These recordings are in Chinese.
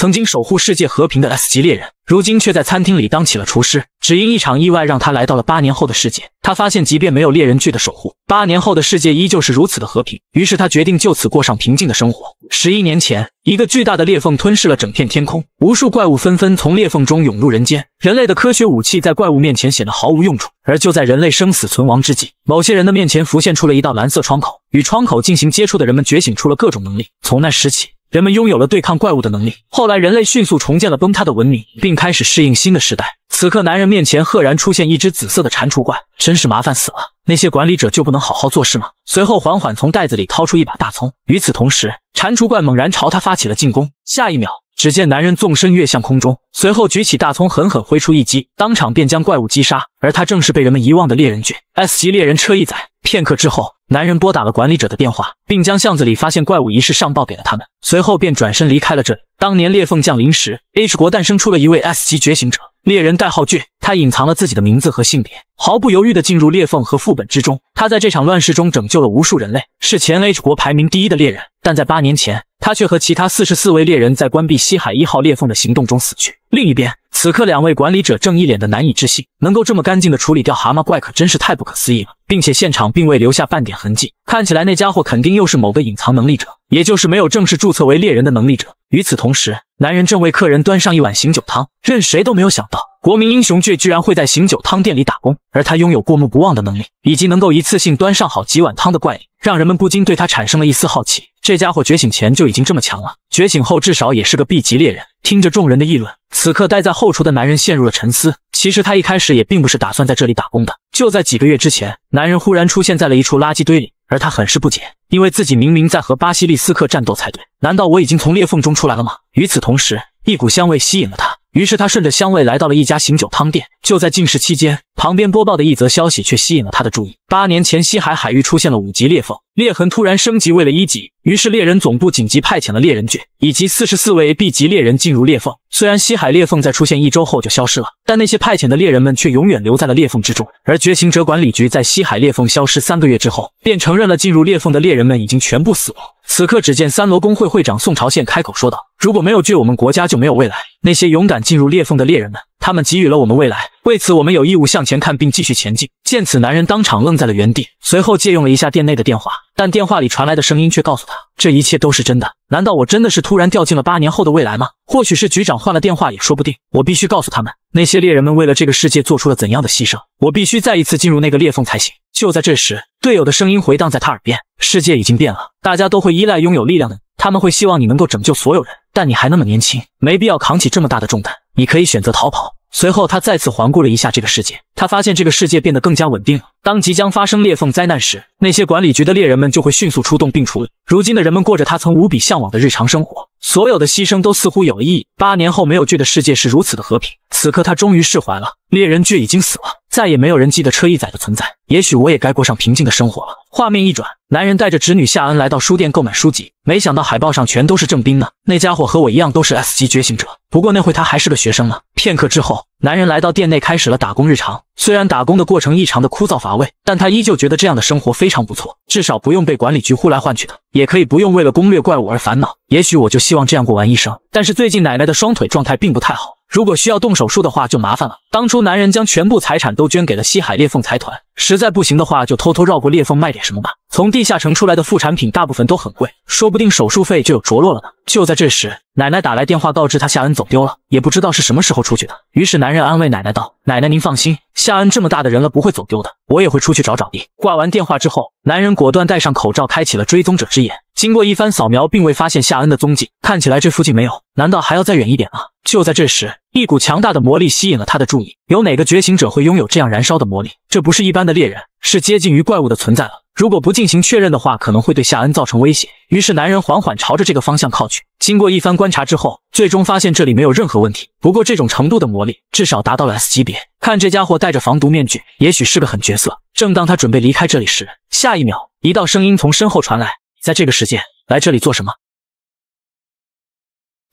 曾经守护世界和平的 S 级猎人，如今却在餐厅里当起了厨师。只因一场意外，让他来到了八年后的世界。他发现，即便没有猎人具的守护，八年后的世界依旧是如此的和平。于是他决定就此过上平静的生活。十一年前，一个巨大的裂缝吞噬了整片天空，无数怪物纷纷从裂缝中涌入人间。人类的科学武器在怪物面前显得毫无用处。而就在人类生死存亡之际，某些人的面前浮现出了一道蓝色窗口，与窗口进行接触的人们觉醒出了各种能力。从那时起。人们拥有了对抗怪物的能力。后来，人类迅速重建了崩塌的文明，并开始适应新的时代。此刻，男人面前赫然出现一只紫色的蟾蜍怪，真是麻烦死了。那些管理者就不能好好做事吗？随后，缓缓从袋子里掏出一把大葱。与此同时，蟾蜍怪猛然朝他发起了进攻。下一秒，只见男人纵身跃向空中，随后举起大葱，狠狠挥出一击，当场便将怪物击杀。而他正是被人们遗忘的猎人眷 S 级猎人车一载。片刻之后。男人拨打了管理者的电话，并将巷子里发现怪物一事上报给了他们，随后便转身离开了这里。当年裂缝降临时，H 国诞生出了一位 S 级觉醒者猎人，代号俊。他隐藏了自己的名字和性别，毫不犹豫的进入裂缝和副本之中。他在这场乱世中拯救了无数人类，是前 H 国排名第一的猎人。但在八年前，他却和其他四十四位猎人在关闭西海一号裂缝的行动中死去。另一边。此刻，两位管理者正一脸的难以置信，能够这么干净的处理掉蛤蟆怪，可真是太不可思议了。并且现场并未留下半点痕迹，看起来那家伙肯定又是某个隐藏能力者，也就是没有正式注册为猎人的能力者。与此同时，男人正为客人端上一碗醒酒汤，任谁都没有想到，国民英雄却居然会在醒酒汤店里打工，而他拥有过目不忘的能力，以及能够一次性端上好几碗汤的怪力，让人们不禁对他产生了一丝好奇。这家伙觉醒前就已经这么强了，觉醒后至少也是个 B 级猎人。听着众人的议论，此刻待在后厨的男人陷入了沉思。其实他一开始也并不是打算在这里打工的。就在几个月之前，男人忽然出现在了一处垃圾堆里，而他很是不解，因为自己明明在和巴西利斯克战斗才对。难道我已经从裂缝中出来了吗？与此同时，一股香味吸引了他，于是他顺着香味来到了一家醒酒汤店。就在进食期间，旁边播报的一则消息却吸引了他的注意。八年前，西海海域出现了五级裂缝，裂痕突然升级为了一级。于是猎人总部紧急派遣了猎人卷以及四十四位 B 级猎人进入裂缝。虽然西海裂缝在出现一周后就消失了，但那些派遣的猎人们却永远留在了裂缝之中。而觉醒者管理局在西海裂缝消失三个月之后，便承认了进入裂缝的猎人们已经全部死亡。此刻，只见三罗工会会长宋朝宪开口说道：“如果没有巨，我们国家就没有未来。那些勇敢进入裂缝的猎人们，他们给予了我们未来。”为此，我们有义务向前看，并继续前进。见此，男人当场愣在了原地，随后借用了一下店内的电话，但电话里传来的声音却告诉他，这一切都是真的。难道我真的是突然掉进了八年后的未来吗？或许是局长换了电话，也说不定。我必须告诉他们，那些猎人们为了这个世界做出了怎样的牺牲。我必须再一次进入那个裂缝才行。就在这时，队友的声音回荡在他耳边：世界已经变了，大家都会依赖拥有力量的你，他们会希望你能够拯救所有人。但你还那么年轻，没必要扛起这么大的重担。你可以选择逃跑。随后，他再次环顾了一下这个世界，他发现这个世界变得更加稳定了。当即将发生裂缝灾难时，那些管理局的猎人们就会迅速出动并处理。如今的人们过着他曾无比向往的日常生活，所有的牺牲都似乎有了意义。八年后没有剧的世界是如此的和平，此刻他终于释怀了。猎人剧已经死了，再也没有人记得车一仔的存在。也许我也该过上平静的生活了。画面一转，男人带着侄女夏恩来到书店购买书籍，没想到海报上全都是郑斌呢。那家伙和我一样都是 S 级觉醒者，不过那会他还是个学生呢。片刻之后，男人来到店内，开始了打工日常。虽然打工的过程异常的枯燥乏味，但他依旧觉得这样的生活非常不错，至少不用被管理局呼来唤去的，也可以不用为了攻略怪物而烦恼。也许我就希望这样过完一生，但是最近奶奶的双腿状态并不太好。如果需要动手术的话，就麻烦了。当初男人将全部财产都捐给了西海裂缝财团，实在不行的话，就偷偷绕过裂缝卖点什么吧。从地下城出来的副产品大部分都很贵，说不定手术费就有着落了呢。就在这时，奶奶打来电话告知他夏恩走丢了，也不知道是什么时候出去的。于是男人安慰奶奶道：“奶奶您放心，夏恩这么大的人了，不会走丢的。我也会出去找找的。”挂完电话之后，男人果断戴上口罩，开启了追踪者之眼。经过一番扫描，并未发现夏恩的踪迹，看起来这附近没有，难道还要再远一点啊？就在这时，一股强大的魔力吸引了他的注意。有哪个觉醒者会拥有这样燃烧的魔力？这不是一般的猎人，是接近于怪物的存在了。如果不进行确认的话，可能会对夏恩造成威胁。于是，男人缓缓朝着这个方向靠去。经过一番观察之后，最终发现这里没有任何问题。不过，这种程度的魔力至少达到了 S 级别。看这家伙戴着防毒面具，也许是个狠角色。正当他准备离开这里时，下一秒，一道声音从身后传来：“在这个世界，来这里做什么？”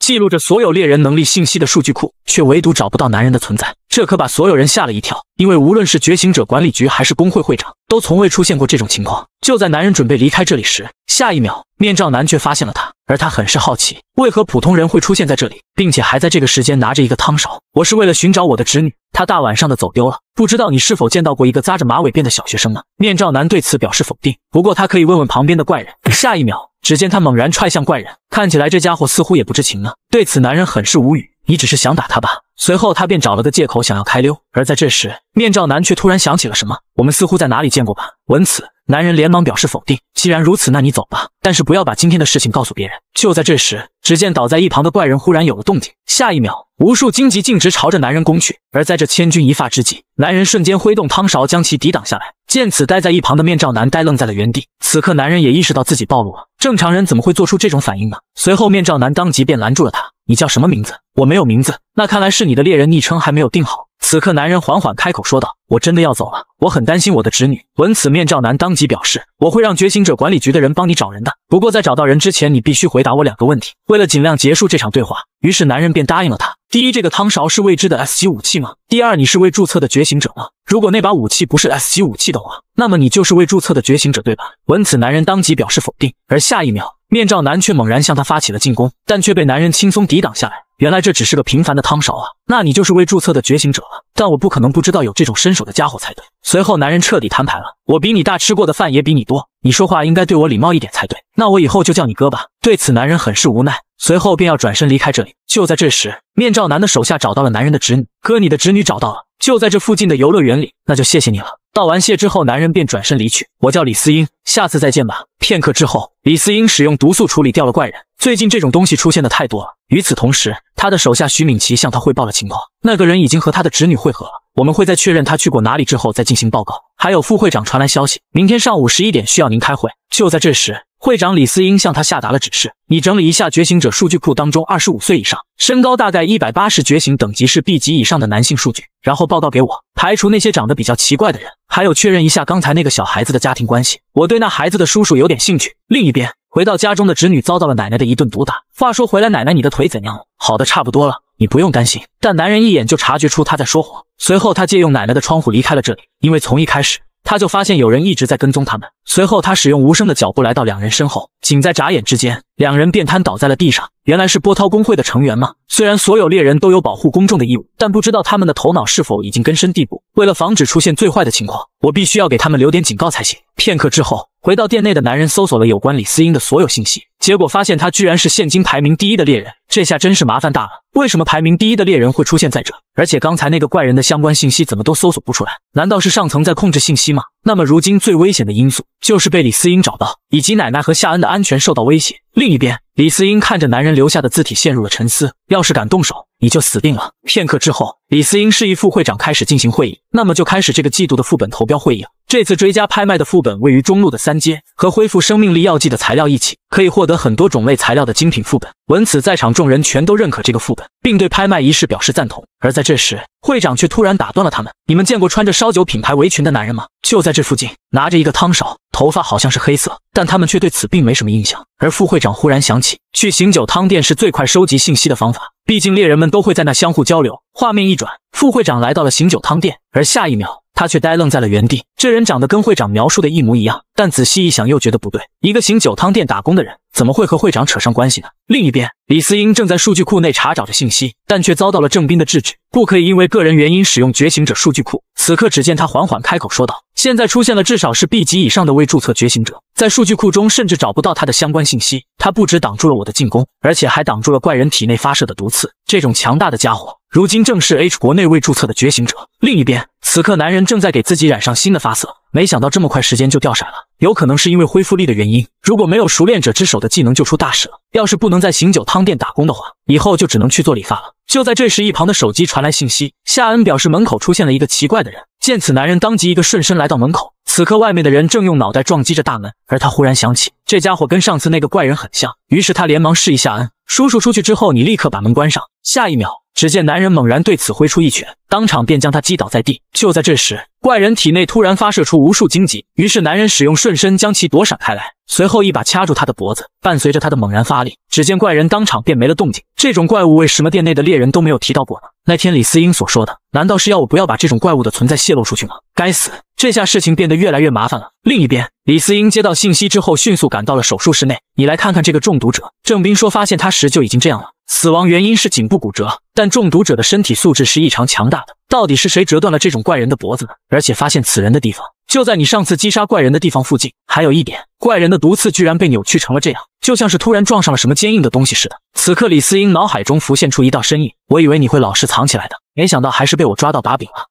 记录着所有猎人能力信息的数据库，却唯独找不到男人的存在，这可把所有人吓了一跳。因为无论是觉醒者管理局还是工会会长，都从未出现过这种情况。就在男人准备离开这里时，下一秒，面罩男却发现了他，而他很是好奇，为何普通人会出现在这里，并且还在这个时间拿着一个汤勺。我是为了寻找我的侄女，她大晚上的走丢了，不知道你是否见到过一个扎着马尾辫的小学生呢？面罩男对此表示否定，不过他可以问问旁边的怪人。下一秒。只见他猛然踹向怪人，看起来这家伙似乎也不知情呢。对此，男人很是无语。你只是想打他吧？随后，他便找了个借口想要开溜。而在这时，面罩男却突然想起了什么：“我们似乎在哪里见过吧？”闻此，男人连忙表示否定。既然如此，那你走吧，但是不要把今天的事情告诉别人。就在这时，只见倒在一旁的怪人忽然有了动静，下一秒，无数荆棘径直朝着男人攻去。而在这千钧一发之际，男人瞬间挥动汤勺将其抵挡下来。见此，呆在一旁的面罩男呆愣在了原地。此刻，男人也意识到自己暴露了。正常人怎么会做出这种反应呢？随后面罩男当即便拦住了他：“你叫什么名字？我没有名字。那看来是你的猎人昵称还没有定好。”此刻，男人缓缓开口说道：“我真的要走了，我很担心我的侄女。”闻此，面罩男当即表示：“我会让觉醒者管理局的人帮你找人的。不过在找到人之前，你必须回答我两个问题。”为了尽量结束这场对话，于是男人便答应了他。第一，这个汤勺是未知的 S 级武器吗？第二，你是未注册的觉醒者吗？如果那把武器不是 S 级武器的话，那么你就是未注册的觉醒者，对吧？闻此，男人当即表示否定，而下一秒。面罩男却猛然向他发起了进攻，但却被男人轻松抵挡下来。原来这只是个平凡的汤勺啊！那你就是未注册的觉醒者了。但我不可能不知道有这种身手的家伙才对。随后，男人彻底摊牌了：我比你大，吃过的饭也比你多，你说话应该对我礼貌一点才对。那我以后就叫你哥吧。对此，男人很是无奈，随后便要转身离开这里。就在这时，面罩男的手下找到了男人的侄女。哥，你的侄女找到了。就在这附近的游乐园里，那就谢谢你了。道完谢之后，男人便转身离去。我叫李思英，下次再见吧。片刻之后，李思英使用毒素处理掉了怪人。最近这种东西出现的太多了。与此同时，他的手下徐敏琪向他汇报了情况：那个人已经和他的侄女会合了。我们会在确认他去过哪里之后再进行报告。还有副会长传来消息，明天上午十一点需要您开会。就在这时。会长李思英向他下达了指示：你整理一下觉醒者数据库当中二十五岁以上、身高大概一百八十、觉醒等级是 B 级以上的男性数据，然后报告给我。排除那些长得比较奇怪的人，还有确认一下刚才那个小孩子的家庭关系。我对那孩子的叔叔有点兴趣。另一边，回到家中的侄女遭到了奶奶的一顿毒打。话说回来，奶奶，你的腿怎样了？好的差不多了，你不用担心。但男人一眼就察觉出他在说谎。随后，他借用奶奶的窗户离开了这里，因为从一开始。他就发现有人一直在跟踪他们。随后，他使用无声的脚步来到两人身后，仅在眨眼之间，两人便瘫倒在了地上。原来是波涛工会的成员吗？虽然所有猎人都有保护公众的义务，但不知道他们的头脑是否已经根深蒂固。为了防止出现最坏的情况，我必须要给他们留点警告才行。片刻之后。回到店内的男人搜索了有关李思英的所有信息，结果发现他居然是现今排名第一的猎人，这下真是麻烦大了。为什么排名第一的猎人会出现在这？而且刚才那个怪人的相关信息怎么都搜索不出来？难道是上层在控制信息吗？那么如今最危险的因素就是被李思英找到，以及奶奶和夏恩的安全受到威胁。另一边，李思英看着男人留下的字体陷入了沉思。要是敢动手，你就死定了。片刻之后，李思英示意副会长开始进行会议。那么，就开始这个季度的副本投标会议。这次追加拍卖的副本位于中路的三阶，和恢复生命力药剂的材料一起，可以获得很多种类材料的精品副本。闻此，在场众人全都认可这个副本，并对拍卖仪式表示赞同。而在这时，会长却突然打断了他们：“你们见过穿着烧酒品牌围裙的男人吗？就在这附近，拿着一个汤勺，头发好像是黑色，但他们却对此并没什么印象。”而副会长忽然想起，去醒酒汤店是最快收集信息的方法，毕竟猎人们都会在那相互交流。画面一转，副会长来到了醒酒汤店，而下一秒，他却呆愣在了原地。这人长得跟会长描述的一模一样，但仔细一想又觉得不对。一个醒酒汤店打工的人，怎么会和会长扯上关系呢？另一边，李思英正在数据库内查找着信息，但却遭到了郑斌的制止，不可以因为个人原因使用觉醒者数据库。此刻，只见他缓缓开口说道：“现在出现了至少是 B 级以上的未注册觉醒者，在数据库中甚至找不到他的相关信息。他不止挡住了我的进攻，而且还挡住了怪人体内发射的毒刺。这种强大的家伙。”如今正是 H 国内未注册的觉醒者。另一边，此刻男人正在给自己染上新的发色，没想到这么快时间就掉色了，有可能是因为恢复力的原因。如果没有熟练者之手的技能，就出大事了。要是不能在醒酒汤店打工的话，以后就只能去做理发了。就在这时，一旁的手机传来信息，夏恩表示门口出现了一个奇怪的人。见此，男人当即一个顺身来到门口。此刻外面的人正用脑袋撞击着大门，而他忽然想起这家伙跟上次那个怪人很像，于是他连忙示意夏恩叔叔出去之后，你立刻把门关上。下一秒。只见男人猛然对此挥出一拳，当场便将他击倒在地。就在这时，怪人体内突然发射出无数荆棘，于是男人使用瞬身将其躲闪开来，随后一把掐住他的脖子。伴随着他的猛然发力，只见怪人当场便没了动静。这种怪物为什么店内的猎人都没有提到过呢？那天李思英所说的，难道是要我不要把这种怪物的存在泄露出去吗？该死，这下事情变得越来越麻烦了。另一边，李思英接到信息之后，迅速赶到了手术室内。你来看看这个中毒者，郑斌说发现他时就已经这样了，死亡原因是颈部骨折。但中毒者的身体素质是异常强大的，到底是谁折断了这种怪人的脖子呢？而且发现此人的地方就在你上次击杀怪人的地方附近。还有一点，怪人的毒刺居然被扭曲成了这样，就像是突然撞上了什么坚硬的东西似的。此刻，李思英脑海中浮现出一道身影。我以为你会老实藏起来的，没想到还是被我抓到把柄了。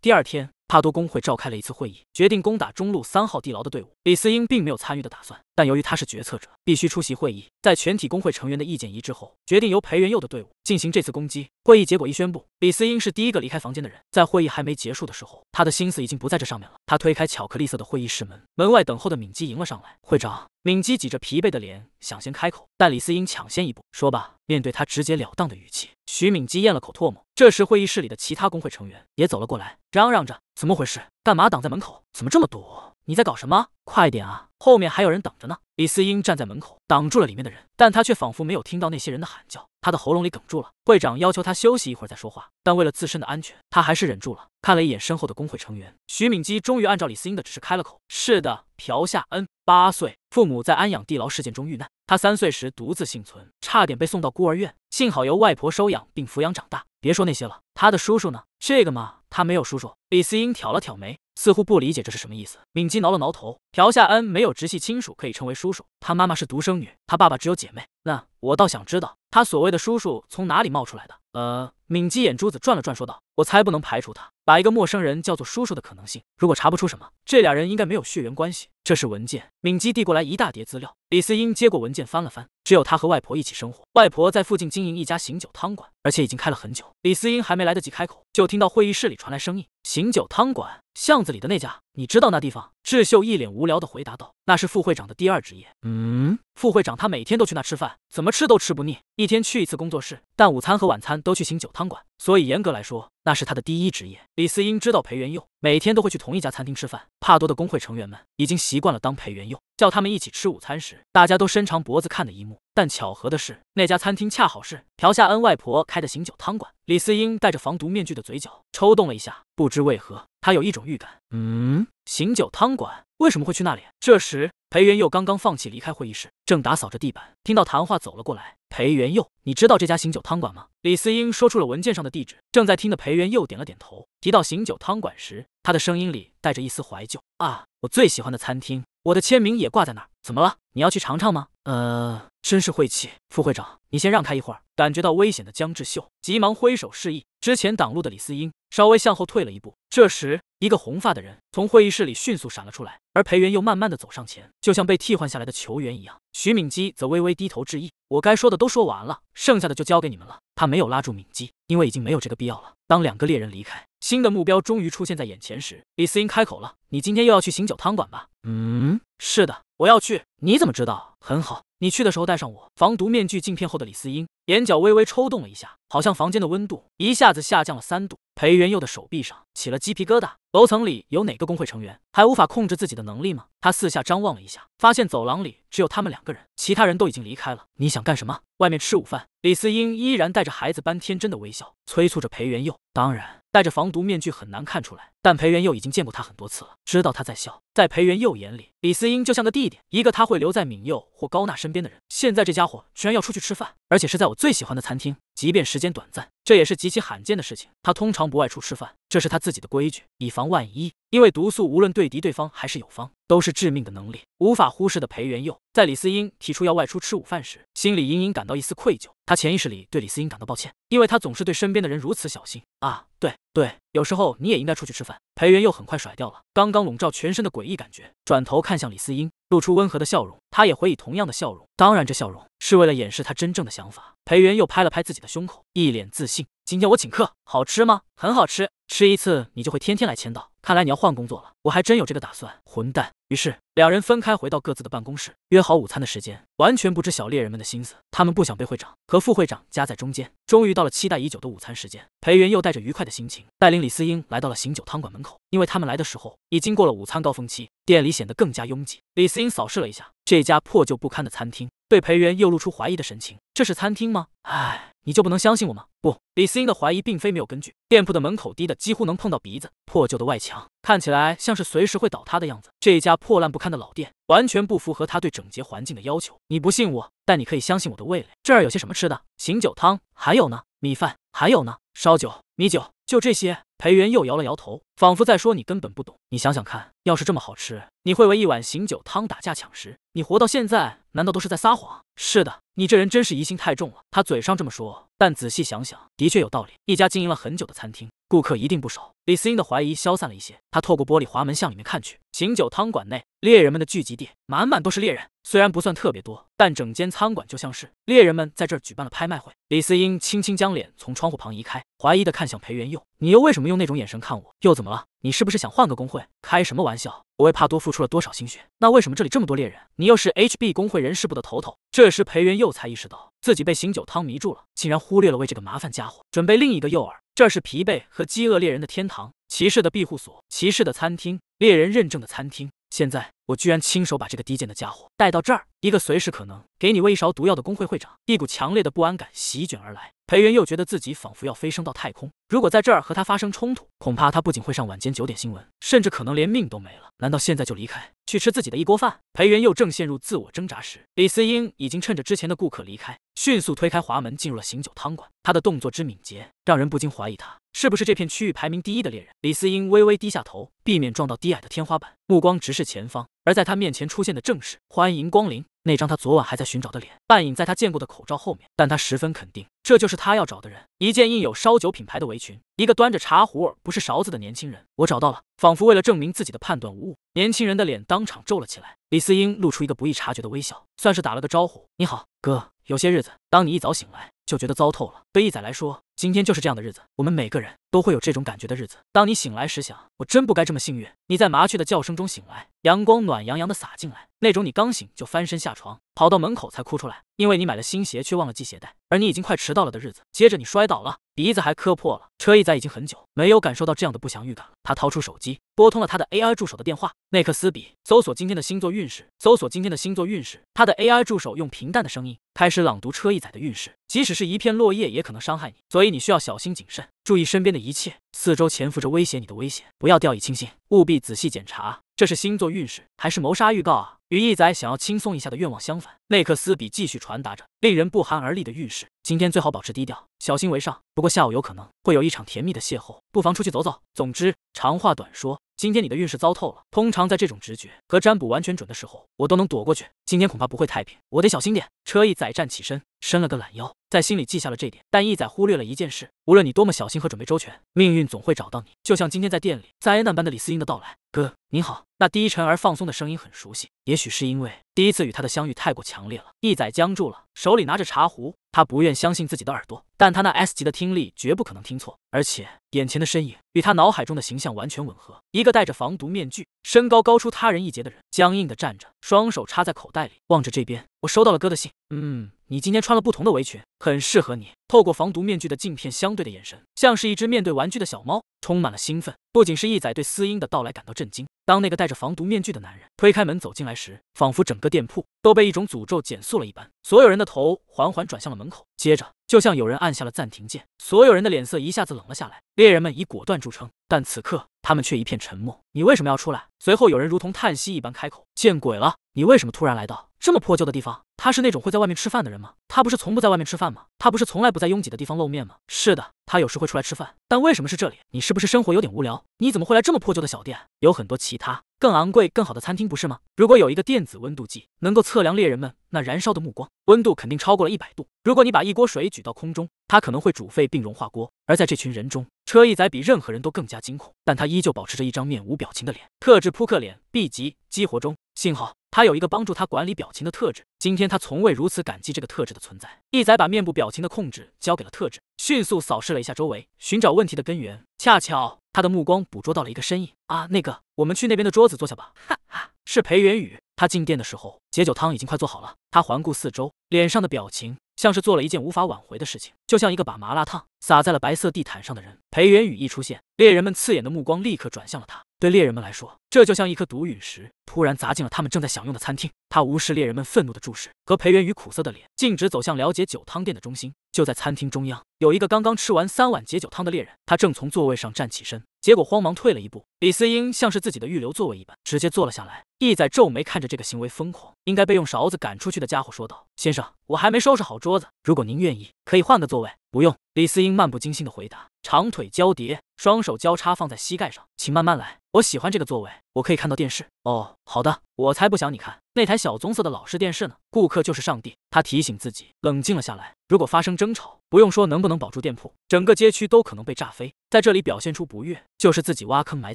第二天，帕多工会召开了一次会议，决定攻打中路三号地牢的队伍。李思英并没有参与的打算，但由于他是决策者，必须出席会议。在全体工会成员的意见一致后，决定由裴元佑的队伍进行这次攻击。会议结果一宣布，李思英是第一个离开房间的人。在会议还没结束的时候，他的心思已经不在这上面了。他推开巧克力色的会议室门，门外等候的敏姬迎了上来。会长，敏姬挤着疲惫的脸想先开口，但李思英抢先一步说：“吧。”面对他直截了当的语气，徐敏姬咽了口唾沫。这时，会议室里的其他工会成员也走了过来，嚷嚷着：“怎么回事？干嘛挡在门口？怎么这么堵？”你在搞什么？快点啊，后面还有人等着呢！李思英站在门口挡住了里面的人，但他却仿佛没有听到那些人的喊叫，他的喉咙里哽住了。会长要求他休息一会儿再说话，但为了自身的安全，他还是忍住了。看了一眼身后的工会成员徐敏姬，终于按照李思英的指示开了口：“是的，朴夏恩，八岁，父母在安养地牢事件中遇难，他三岁时独自幸存，差点被送到孤儿院，幸好由外婆收养并抚养长大。别说那些了，他的叔叔呢？这个嘛，他没有叔叔。”李思英挑了挑眉。似乎不理解这是什么意思。敏姬挠了挠头。朴夏恩没有直系亲属可以称为叔叔，他妈妈是独生女，他爸爸只有姐妹。那我倒想知道他所谓的叔叔从哪里冒出来的。呃，敏姬眼珠子转了转，说道：“我猜不能排除他把一个陌生人叫做叔叔的可能性。如果查不出什么，这俩人应该没有血缘关系。”这是文件，敏熙递过来一大叠资料。李思英接过文件，翻了翻，只有她和外婆一起生活。外婆在附近经营一家醒酒汤馆，而且已经开了很久。李思英还没来得及开口，就听到会议室里传来声音：“醒酒汤馆，巷子里的那家，你知道那地方？”智秀一脸无聊的回答道：“那是副会长的第二职业。嗯，副会长他每天都去那吃饭，怎么吃都吃不腻。一天去一次工作室，但午餐和晚餐都去醒酒汤馆。”所以严格来说，那是他的第一职业。李思英知道裴元佑每天都会去同一家餐厅吃饭，帕多的工会成员们已经习惯了当裴元佑叫他们一起吃午餐时，大家都伸长脖子看的一幕。但巧合的是，那家餐厅恰好是朴夏恩外婆开的醒酒汤馆。李思英戴着防毒面具的嘴角抽动了一下，不知为何，他有一种预感。嗯，醒酒汤馆为什么会去那里？这时。裴元佑刚刚放弃离开会议室，正打扫着地板，听到谈话走了过来。裴元佑，你知道这家醒酒汤馆吗？李思英说出了文件上的地址。正在听的裴元佑点了点头。提到醒酒汤馆时，他的声音里带着一丝怀旧。啊，我最喜欢的餐厅，我的签名也挂在那儿。怎么了？你要去尝尝吗？呃，真是晦气。副会长，你先让开一会儿。感觉到危险的江志秀急忙挥手示意。之前挡路的李思英稍微向后退了一步。这时。一个红发的人从会议室里迅速闪了出来，而裴元又慢慢的走上前，就像被替换下来的球员一样。徐敏姬则微微低头致意。我该说的都说完了，剩下的就交给你们了。他没有拉住敏姬，因为已经没有这个必要了。当两个猎人离开，新的目标终于出现在眼前时，李思英开口了：“你今天又要去醒酒汤馆吧？”“嗯，是的，我要去。”“你怎么知道？”“很好，你去的时候带上我防毒面具镜片后的李思英，眼角微微抽动了一下。”好像房间的温度一下子下降了三度，裴元佑的手臂上起了鸡皮疙瘩。楼层里有哪个工会成员还无法控制自己的能力吗？他四下张望了一下，发现走廊里只有他们两个人，其他人都已经离开了。你想干什么？外面吃午饭。李思英依然带着孩子般天真的微笑，催促着裴元佑。当然，戴着防毒面具很难看出来，但裴元佑已经见过他很多次了，知道他在笑。在裴元佑眼里，李思英就像个弟弟，一个他会留在敏佑或高娜身边的人。现在这家伙居然要出去吃饭，而且是在我最喜欢的餐厅。即便时间短暂，这也是极其罕见的事情。他通常不外出吃饭，这是他自己的规矩，以防万一。因为毒素无论对敌对方还是友方。都是致命的能力，无法忽视的。裴元佑在李思英提出要外出吃午饭时，心里隐隐感到一丝愧疚。他潜意识里对李思英感到抱歉，因为他总是对身边的人如此小心啊。对对，有时候你也应该出去吃饭。裴元佑很快甩掉了刚刚笼罩全身的诡异感觉，转头看向李思英，露出温和的笑容。他也回以同样的笑容，当然，这笑容是为了掩饰他真正的想法。裴元佑拍了拍自己的胸口，一脸自信。今天我请客，好吃吗？很好吃，吃一次你就会天天来签到。看来你要换工作了，我还真有这个打算。混蛋！于是两人分开，回到各自的办公室，约好午餐的时间。完全不知小猎人们的心思，他们不想被会长和副会长夹在中间。终于到了期待已久的午餐时间，裴元又带着愉快的心情，带领李思英来到了醒酒汤馆门口。因为他们来的时候已经过了午餐高峰期，店里显得更加拥挤。李思英扫视了一下这家破旧不堪的餐厅，对裴元又露出怀疑的神情：“这是餐厅吗？”唉。你就不能相信我吗？不，李思英的怀疑并非没有根据。店铺的门口低的几乎能碰到鼻子，破旧的外墙看起来像是随时会倒塌的样子。这一家破烂不堪的老店完全不符合他对整洁环境的要求。你不信我，但你可以相信我的味蕾。这儿有些什么吃的？醒酒汤，还有呢？米饭，还有呢？烧酒、米酒，就这些。裴元又摇了摇头，仿佛在说你根本不懂。你想想看，要是这么好吃。你会为一碗醒酒汤打架抢食？你活到现在难道都是在撒谎？是的，你这人真是疑心太重了。他嘴上这么说，但仔细想想，的确有道理。一家经营了很久的餐厅，顾客一定不少。李思英的怀疑消散了一些，他透过玻璃滑门向里面看去。醒酒汤馆内，猎人们的聚集地，满满都是猎人。虽然不算特别多，但整间餐馆就像是猎人们在这儿举办了拍卖会。李思英轻轻将脸从窗户旁移开，怀疑的看向裴元佑：“你又为什么用那种眼神看我？又怎么了？你是不是想换个工会？开什么玩笑！”我为帕多付出了多少心血？那为什么这里这么多猎人？你又是 HB 工会人事部的头头？这时裴元佑才意识到自己被醒酒汤迷住了，竟然忽略了为这个麻烦家伙准备另一个诱饵。这是疲惫和饥饿猎人的天堂，骑士的庇护所，骑士的餐厅，猎人认证的餐厅。现在我居然亲手把这个低贱的家伙带到这儿，一个随时可能给你喂一勺毒药的工会会长。一股强烈的不安感席卷而来。裴元佑觉得自己仿佛要飞升到太空，如果在这儿和他发生冲突，恐怕他不仅会上晚间九点新闻，甚至可能连命都没了。难道现在就离开，去吃自己的一锅饭？裴元佑正陷入自我挣扎时，李思英已经趁着之前的顾客离开，迅速推开滑门进入了醒酒汤馆。他的动作之敏捷，让人不禁怀疑他是不是这片区域排名第一的猎人。李思英微微低下头，避免撞到低矮的天花板，目光直视前方。而在他面前出现的正是“欢迎光临”。那张他昨晚还在寻找的脸，半隐在他见过的口罩后面，但他十分肯定，这就是他要找的人。一件印有烧酒品牌的围裙，一个端着茶壶而不是勺子的年轻人，我找到了。仿佛为了证明自己的判断无误，年轻人的脸当场皱了起来。李思英露出一个不易察觉的微笑，算是打了个招呼：“你好，哥。有些日子，当你一早醒来，就觉得糟透了。”对一仔来说。今天就是这样的日子，我们每个人都会有这种感觉的日子。当你醒来时想，我真不该这么幸运。你在麻雀的叫声中醒来，阳光暖洋洋的洒进来，那种你刚醒就翻身下床，跑到门口才哭出来，因为你买了新鞋却忘了系鞋带，而你已经快迟到了的日子。接着你摔倒了，鼻子还磕破了。车一仔已经很久没有感受到这样的不祥预感了。他掏出手机，拨通了他的 AI 助手的电话。内克斯比，搜索今天的星座运势。搜索今天的星座运势。他的 AI 助手用平淡的声音开始朗读车一仔的运势。即使是一片落叶也可能伤害你，所以。你需要小心谨慎，注意身边的一切，四周潜伏着威胁你的危险，不要掉以轻心，务必仔细检查。这是星座运势还是谋杀预告啊？与一仔想要轻松一下的愿望相反，内克斯比继续传达着令人不寒而栗的运势。今天最好保持低调，小心为上。不过下午有可能会有一场甜蜜的邂逅，不妨出去走走。总之，长话短说。今天你的运势糟透了。通常在这种直觉和占卜完全准的时候，我都能躲过去。今天恐怕不会太平，我得小心点。车一仔站起身，伸了个懒腰，在心里记下了这点。但一仔忽略了一件事：无论你多么小心和准备周全，命运总会找到你。就像今天在店里灾难般的李思英的到来。哥，您好。那低沉而放松的声音很熟悉，也许是因为第一次与他的相遇太过强烈了。一仔僵住了，手里拿着茶壶，他不愿相信自己的耳朵，但他那 S 级的听力绝不可能听错。而且眼前的身影与他脑海中的形象完全吻合，一个戴着防毒面具、身高高出他人一截的人，僵硬地站着，双手插在口袋里，望着这边。我收到了哥的信，嗯，你今天穿了不同的围裙，很适合你。透过防毒面具的镜片，相对的眼神像是一只面对玩具的小猫，充满了兴奋。不仅是义仔对司音的到来感到震惊，当那个戴着防毒面具的男人推开门走进来时，仿佛整个店铺都被一种诅咒减速了一般，所有人的头缓缓转向了门口，接着。就像有人按下了暂停键，所有人的脸色一下子冷了下来。猎人们以果断著称，但此刻他们却一片沉默。你为什么要出来？随后有人如同叹息一般开口：“见鬼了，你为什么突然来到这么破旧的地方？”他是那种会在外面吃饭的人吗？他不是从不在外面吃饭吗？他不是从来不在拥挤的地方露面吗？是的，他有时会出来吃饭，但为什么是这里？你是不是生活有点无聊？你怎么会来这么破旧的小店？有很多其他更昂贵、更好的餐厅，不是吗？如果有一个电子温度计能够测量猎人们那燃烧的目光，温度肯定超过了一百度。如果你把一锅水举到空中，它可能会煮沸并融化锅。而在这群人中，车一仔比任何人都更加惊恐，但他依旧保持着一张面无表情的脸，特制扑克脸 B 级激活中。幸好。他有一个帮助他管理表情的特质，今天他从未如此感激这个特质的存在。一仔把面部表情的控制交给了特质，迅速扫视了一下周围，寻找问题的根源。恰巧他的目光捕捉到了一个身影。啊，那个，我们去那边的桌子坐下吧。哈哈，是裴元宇。他进店的时候，解酒汤已经快做好了。他环顾四周，脸上的表情像是做了一件无法挽回的事情，就像一个把麻辣烫撒在了白色地毯上的人。裴元宇一出现，猎人们刺眼的目光立刻转向了他。对猎人们来说，这就像一颗毒陨石突然砸进了他们正在享用的餐厅。他无视猎人们愤怒的注视和裴元宇苦涩的脸，径直走向了解酒汤店的中心。就在餐厅中央，有一个刚刚吃完三碗解酒汤的猎人，他正从座位上站起身。结果慌忙退了一步，李思英像是自己的预留座位一般，直接坐了下来。意仔皱眉看着这个行为疯狂，应该被用勺子赶出去的家伙说道：“先生，我还没收拾好桌子，如果您愿意，可以换个座位。”“不用。”李思英漫不经心的回答，长腿交叠，双手交叉放在膝盖上，请慢慢来，我喜欢这个座位，我可以看到电视。哦，好的，我才不想你看。那台小棕色的老式电视呢？顾客就是上帝，他提醒自己，冷静了下来。如果发生争吵，不用说能不能保住店铺，整个街区都可能被炸飞。在这里表现出不悦，就是自己挖坑埋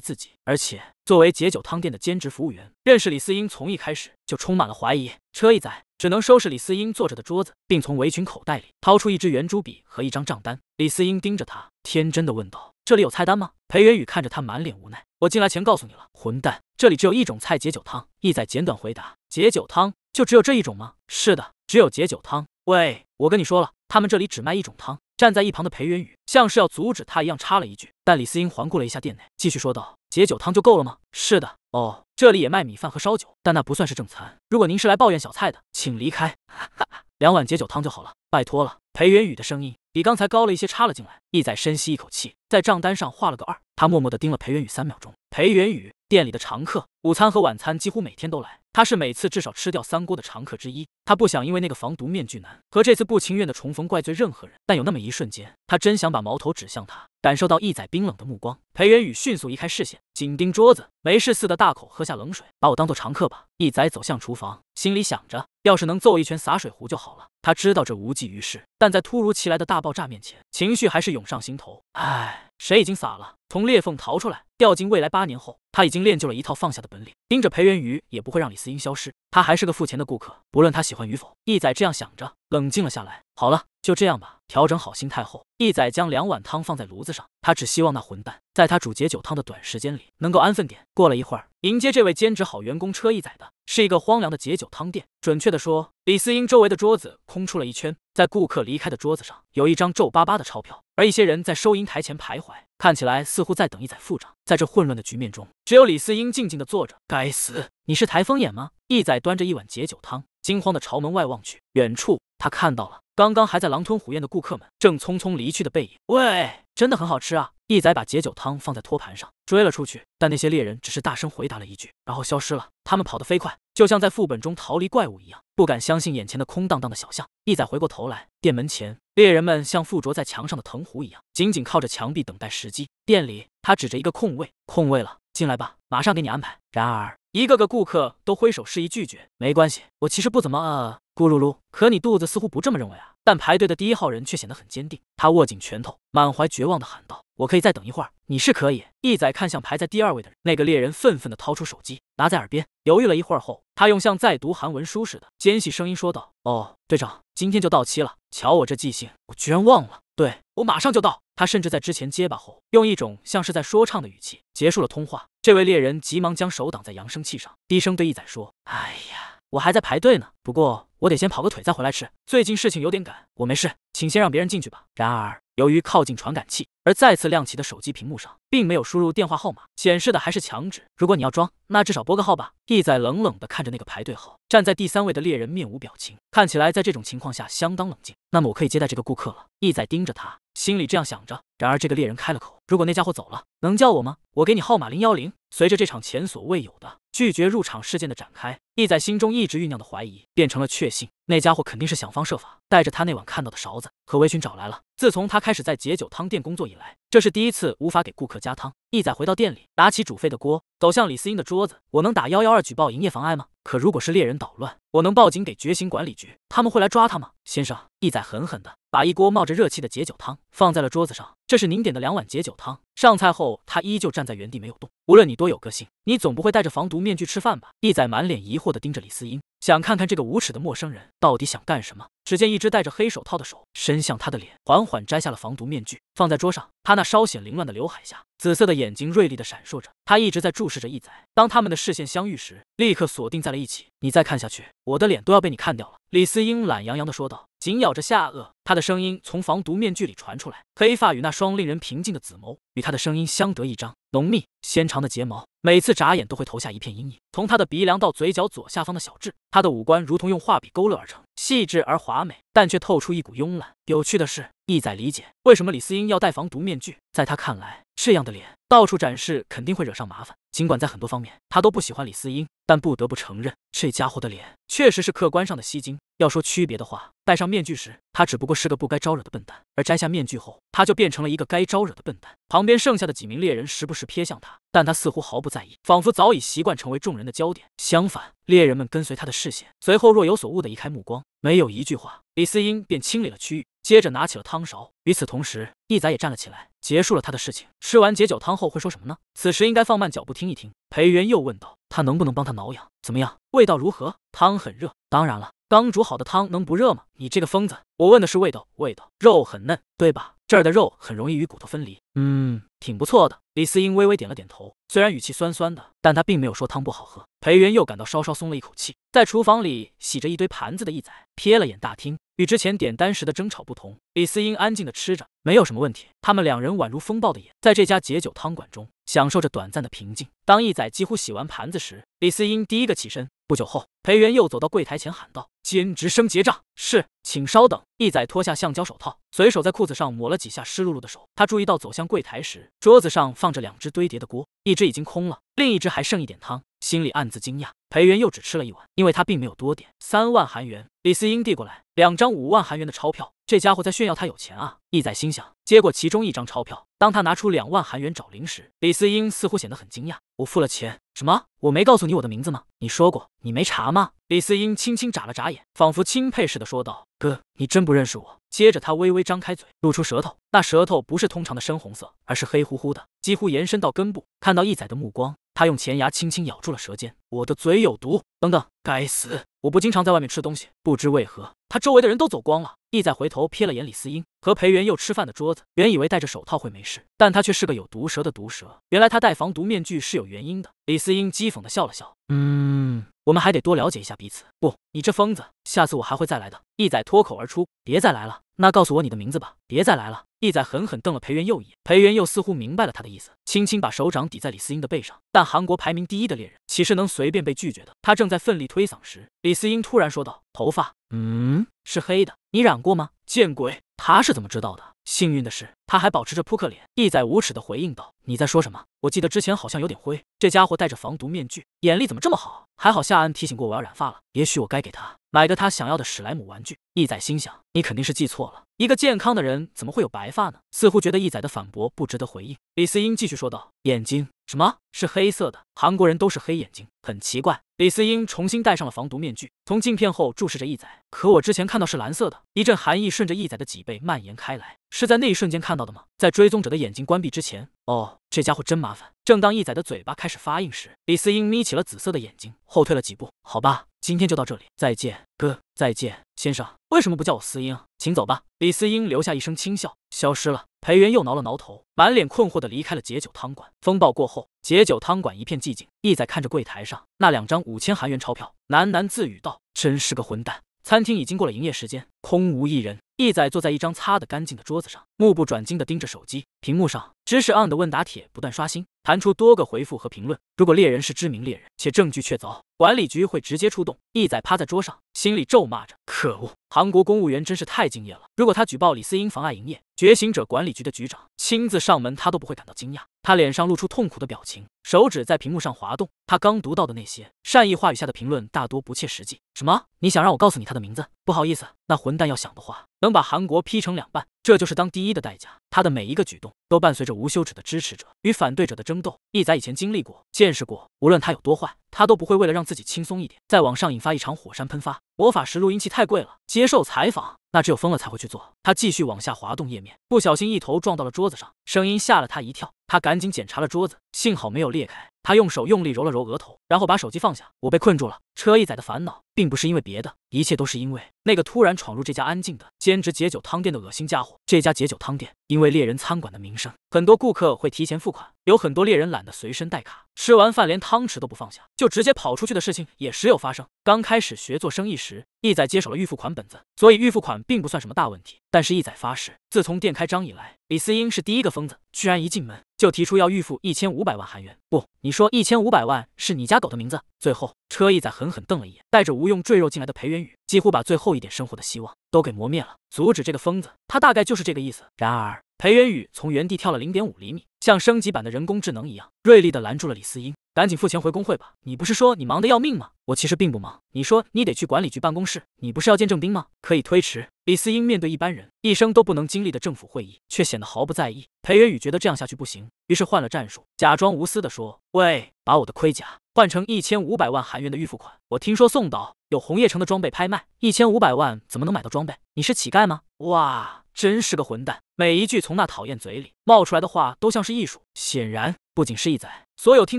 自己。而且作为解酒汤店的兼职服务员，认识李思英从一开始就充满了怀疑。车一载，只能收拾李思英坐着的桌子，并从围裙口袋里掏出一支圆珠笔和一张账单。李思英盯着他，天真的问道：“这里有菜单吗？”裴元宇看着他，满脸无奈。我进来前告诉你了，混蛋！这里只有一种菜解酒汤。意仔简短回答：解酒汤就只有这一种吗？是的，只有解酒汤。喂，我跟你说了，他们这里只卖一种汤。站在一旁的裴元宇像是要阻止他一样插了一句，但李思英环顾了一下店内，继续说道：解酒汤就够了吗？是的。哦，这里也卖米饭和烧酒，但那不算是正餐。如果您是来抱怨小菜的，请离开。哈哈，两碗解酒汤就好了，拜托了。裴元宇的声音比刚才高了一些，插了进来。一仔深吸一口气，在账单上画了个二。他默默的盯了裴元宇三秒钟。裴元宇店里的常客，午餐和晚餐几乎每天都来。他是每次至少吃掉三锅的常客之一。他不想因为那个防毒面具男和这次不情愿的重逢怪罪任何人，但有那么一瞬间。他真想把矛头指向他，感受到一仔冰冷的目光，裴元宇迅速移开视线，紧盯桌子，没事似的大口喝下冷水。把我当做常客吧。一仔走向厨房，心里想着，要是能揍一拳洒水壶就好了。他知道这无济于事，但在突如其来的大爆炸面前，情绪还是涌上心头。唉，谁已经洒了？从裂缝逃出来，掉进未来八年后，他已经练就了一套放下的本领，盯着裴元宇也不会让李思英消失。他还是个付钱的顾客，不论他喜欢与否。一仔这样想着。冷静了下来。好了，就这样吧。调整好心态后，一仔将两碗汤放在炉子上。他只希望那混蛋在他煮解酒汤的短时间里能够安分点。过了一会儿，迎接这位兼职好员工车一仔的，是一个荒凉的解酒汤店。准确的说，李思英周围的桌子空出了一圈，在顾客离开的桌子上有一张皱巴巴的钞票，而一些人在收银台前徘徊，看起来似乎在等一仔付账。在这混乱的局面中，只有李思英静静的坐着。该死，你是台风眼吗？一仔端着一碗解酒汤。惊慌的朝门外望去，远处他看到了刚刚还在狼吞虎咽的顾客们正匆匆离去的背影。喂，真的很好吃啊！一仔把解酒汤放在托盘上，追了出去。但那些猎人只是大声回答了一句，然后消失了。他们跑得飞快，就像在副本中逃离怪物一样，不敢相信眼前的空荡荡的小巷。一仔回过头来，店门前猎人们像附着在墙上的藤壶一样，紧紧靠着墙壁等待时机。店里，他指着一个空位，空位了，进来吧，马上给你安排。然而。一个个顾客都挥手示意拒绝，没关系，我其实不怎么饿。咕噜噜，可你肚子似乎不这么认为啊。但排队的第一号人却显得很坚定，他握紧拳头，满怀绝望的喊道：“我可以再等一会儿。”你是可以。一仔看向排在第二位的人，那个猎人愤愤地掏出手机，拿在耳边，犹豫了一会儿后，他用像在读韩文书似的尖细声音说道：“哦，队长，今天就到期了。瞧我这记性，我居然忘了。对，我马上就到。”他甚至在之前结巴后，用一种像是在说唱的语气结束了通话。这位猎人急忙将手挡在扬声器上，低声对义仔说：“哎呀，我还在排队呢，不过我得先跑个腿再回来吃。最近事情有点赶，我没事，请先让别人进去吧。”然而，由于靠近传感器而再次亮起的手机屏幕上，并没有输入电话号码，显示的还是墙纸。如果你要装，那至少拨个号吧。义仔冷冷地看着那个排队号，站在第三位的猎人面无表情，看起来在这种情况下相当冷静。那么我可以接待这个顾客了。义仔盯着他，心里这样想着。然而，这个猎人开了口。如果那家伙走了，能叫我吗？我给你号码零幺零。随着这场前所未有的拒绝入场事件的展开。义仔心中一直酝酿的怀疑变成了确信，那家伙肯定是想方设法带着他那晚看到的勺子和围裙找来了。自从他开始在解酒汤店工作以来，这是第一次无法给顾客加汤。义仔回到店里，拿起煮沸的锅，走向李思英的桌子。我能打幺幺二举报营业妨碍吗？可如果是猎人捣乱，我能报警给绝情管理局，他们会来抓他吗？先生，义仔狠狠的把一锅冒着热气的解酒汤放在了桌子上。这是您点的两碗解酒汤。上菜后，他依旧站在原地没有动。无论你多有个性，你总不会戴着防毒面具吃饭吧？义仔满脸疑惑。火的盯着李思英。想看看这个无耻的陌生人到底想干什么？只见一只戴着黑手套的手伸向他的脸，缓缓摘下了防毒面具，放在桌上。他那稍显凌乱的刘海下，紫色的眼睛锐利地闪烁着。他一直在注视着一仔。当他们的视线相遇时，立刻锁定在了一起。你再看下去，我的脸都要被你看掉了。”李思英懒洋洋地说道，紧咬着下颚。他的声音从防毒面具里传出来。黑发与那双令人平静的紫眸，与他的声音相得益彰。浓密纤长的睫毛，每次眨眼都会投下一片阴影。从他的鼻梁到嘴角左下方的小痣，他。他的五官如同用画笔勾勒而成，细致而华美，但却透出一股慵懒。有趣的是。易在理解为什么李思英要戴防毒面具。在他看来，这样的脸到处展示肯定会惹上麻烦。尽管在很多方面他都不喜欢李思英，但不得不承认，这家伙的脸确实是客观上的吸睛。要说区别的话，戴上面具时他只不过是个不该招惹的笨蛋，而摘下面具后他就变成了一个该招惹的笨蛋。旁边剩下的几名猎人时不时瞥向他，但他似乎毫不在意，仿佛早已习惯成为众人的焦点。相反，猎人们跟随他的视线，随后若有所悟的移开目光，没有一句话，李思英便清理了区域。接着拿起了汤勺，与此同时，义仔也站了起来，结束了他的事情。吃完解酒汤后会说什么呢？此时应该放慢脚步听一听。裴元又问道：“他能不能帮他挠痒？怎么样？味道如何？汤很热，当然了，刚煮好的汤能不热吗？你这个疯子！我问的是味道，味道，肉很嫩，对吧？这儿的肉很容易与骨头分离，嗯，挺不错的。”李思英微微点了点头，虽然语气酸酸的，但他并没有说汤不好喝。裴元又感到稍稍松了一口气，在厨房里洗着一堆盘子的义仔瞥了眼大厅。与之前点单时的争吵不同，李思英安静的吃着，没有什么问题。他们两人宛如风暴的眼，在这家解酒汤馆中享受着短暂的平静。当义仔几乎洗完盘子时，李思英第一个起身。不久后，裴元佑走到柜台前喊道：“兼职生结账。”“是，请稍等。”义仔脱下橡胶手套，随手在裤子上抹了几下湿漉漉的手。他注意到走向柜台时，桌子上放着两只堆叠的锅，一只已经空了，另一只还剩一点汤，心里暗自惊讶。裴元又只吃了一碗，因为他并没有多点。三万韩元，李思英递过来两张五万韩元的钞票。这家伙在炫耀他有钱啊！义仔心想，接过其中一张钞票。当他拿出两万韩元找零时，李思英似乎显得很惊讶。我付了钱，什么？我没告诉你我的名字吗？你说过，你没查吗？李思英轻轻眨了眨眼，仿佛钦佩似的说道：“哥，你真不认识我。”接着他微微张开嘴，露出舌头。那舌头不是通常的深红色，而是黑乎乎的，几乎延伸到根部。看到义仔的目光。他用前牙轻轻咬住了舌尖，我的嘴有毒。等等，该死！我不经常在外面吃东西，不知为何，他周围的人都走光了。意宰回头瞥了眼李思英和裴元佑吃饭的桌子，原以为戴着手套会没事，但他却是个有毒蛇的毒蛇。原来他戴防毒面具是有原因的。李思英讥讽地笑了笑，嗯，我们还得多了解一下彼此。不，你这疯子，下次我还会再来的。一仔脱口而出，别再来了。那告诉我你的名字吧，别再来了。义仔狠狠瞪了裴元佑一眼，裴元佑似乎明白了他的意思，轻轻把手掌抵在李思英的背上。但韩国排名第一的猎人岂是能随便被拒绝的？他正在奋力推搡时，李思英突然说道：“头发，嗯，是黑的，你染过吗？”见鬼！他是怎么知道的？幸运的是，他还保持着扑克脸。义仔无耻的回应道：“你在说什么？我记得之前好像有点灰。”这家伙戴着防毒面具，眼力怎么这么好？还好夏安提醒过我要染发了，也许我该给他买个他想要的史莱姆玩具。义仔心想：“你肯定是记错了，一个健康的人怎么会有白发呢？”似乎觉得义仔的反驳不值得回应，李思英继续说道：“眼睛。”什么是黑色的？韩国人都是黑眼睛，很奇怪。李思英重新戴上了防毒面具，从镜片后注视着义仔。可我之前看到是蓝色的。一阵寒意顺着义仔的脊背蔓延开来。是在那一瞬间看到的吗？在追踪者的眼睛关闭之前。哦，这家伙真麻烦。正当义仔的嘴巴开始发硬时，李思英眯起了紫色的眼睛，后退了几步。好吧，今天就到这里。再见，哥。再见，先生。为什么不叫我思英？请走吧。李思英留下一声轻笑，消失了。裴元又挠了挠头，满脸困惑地离开了解酒汤馆。风暴过后，解酒汤馆一片寂静。义仔看着柜台上那两张五千韩元钞票，喃喃自语道：“真是个混蛋。”餐厅已经过了营业时间，空无一人。义仔坐在一张擦得干净的桌子上，目不转睛地盯着手机屏幕，上知识 on 的问答帖不断刷新，弹出多个回复和评论。如果猎人是知名猎人，且证据确凿。管理局会直接出动。义仔趴在桌上，心里咒骂着：“可恶，韩国公务员真是太敬业了。如果他举报李思英妨碍营业，觉醒者管理局的局长亲自上门，他都不会感到惊讶。”他脸上露出痛苦的表情，手指在屏幕上滑动。他刚读到的那些善意话语下的评论，大多不切实际。什么？你想让我告诉你他的名字？不好意思，那混蛋要想的话，能把韩国劈成两半。这就是当第一的代价。他的每一个举动都伴随着无休止的支持者与反对者的争斗。义仔以前经历过、见识过，无论他有多坏。他都不会为了让自己轻松一点，在网上引发一场火山喷发。魔法石录音器太贵了。接受采访，那只有疯了才会去做。他继续往下滑动页面，不小心一头撞到了桌子上，声音吓了他一跳。他赶紧检查了桌子，幸好没有裂开。他用手用力揉了揉额头，然后把手机放下。我被困住了。车一仔的烦恼，并不是因为别的，一切都是因为那个突然闯入这家安静的兼职解酒汤店的恶心家伙。这家解酒汤店因为猎人餐馆的名声，很多顾客会提前付款。有很多猎人懒得随身带卡，吃完饭连汤匙都不放下，就直接跑出去的事情也时有发生。刚开始学做生意时，一仔接手了预付款本子，所以预付款并不算什么大问题。但是一仔发誓，自从店开张以来，李思英是第一个疯子，居然一进门就提出要预付一千五百万韩元，不。你说一千五百万是你家狗的名字？最后，车一仔狠狠瞪了一眼，带着无用赘肉进来的裴元宇，几乎把最后一点生活的希望都给磨灭了。阻止这个疯子，他大概就是这个意思。然而，裴元宇从原地跳了零点五厘米。像升级版的人工智能一样，锐利的拦住了李思英，赶紧付钱回工会吧。你不是说你忙得要命吗？我其实并不忙。你说你得去管理局办公室，你不是要见郑斌吗？可以推迟。李思英面对一般人一生都不能经历的政府会议，却显得毫不在意。裴元宇觉得这样下去不行，于是换了战术，假装无私的说：“喂，把我的盔甲换成一千五百万韩元的预付款。我听说宋导有红叶城的装备拍卖，一千五百万怎么能买到装备？你是乞丐吗？”哇。真是个混蛋！每一句从那讨厌嘴里冒出来的话都像是艺术。显然，不仅是一仔，所有听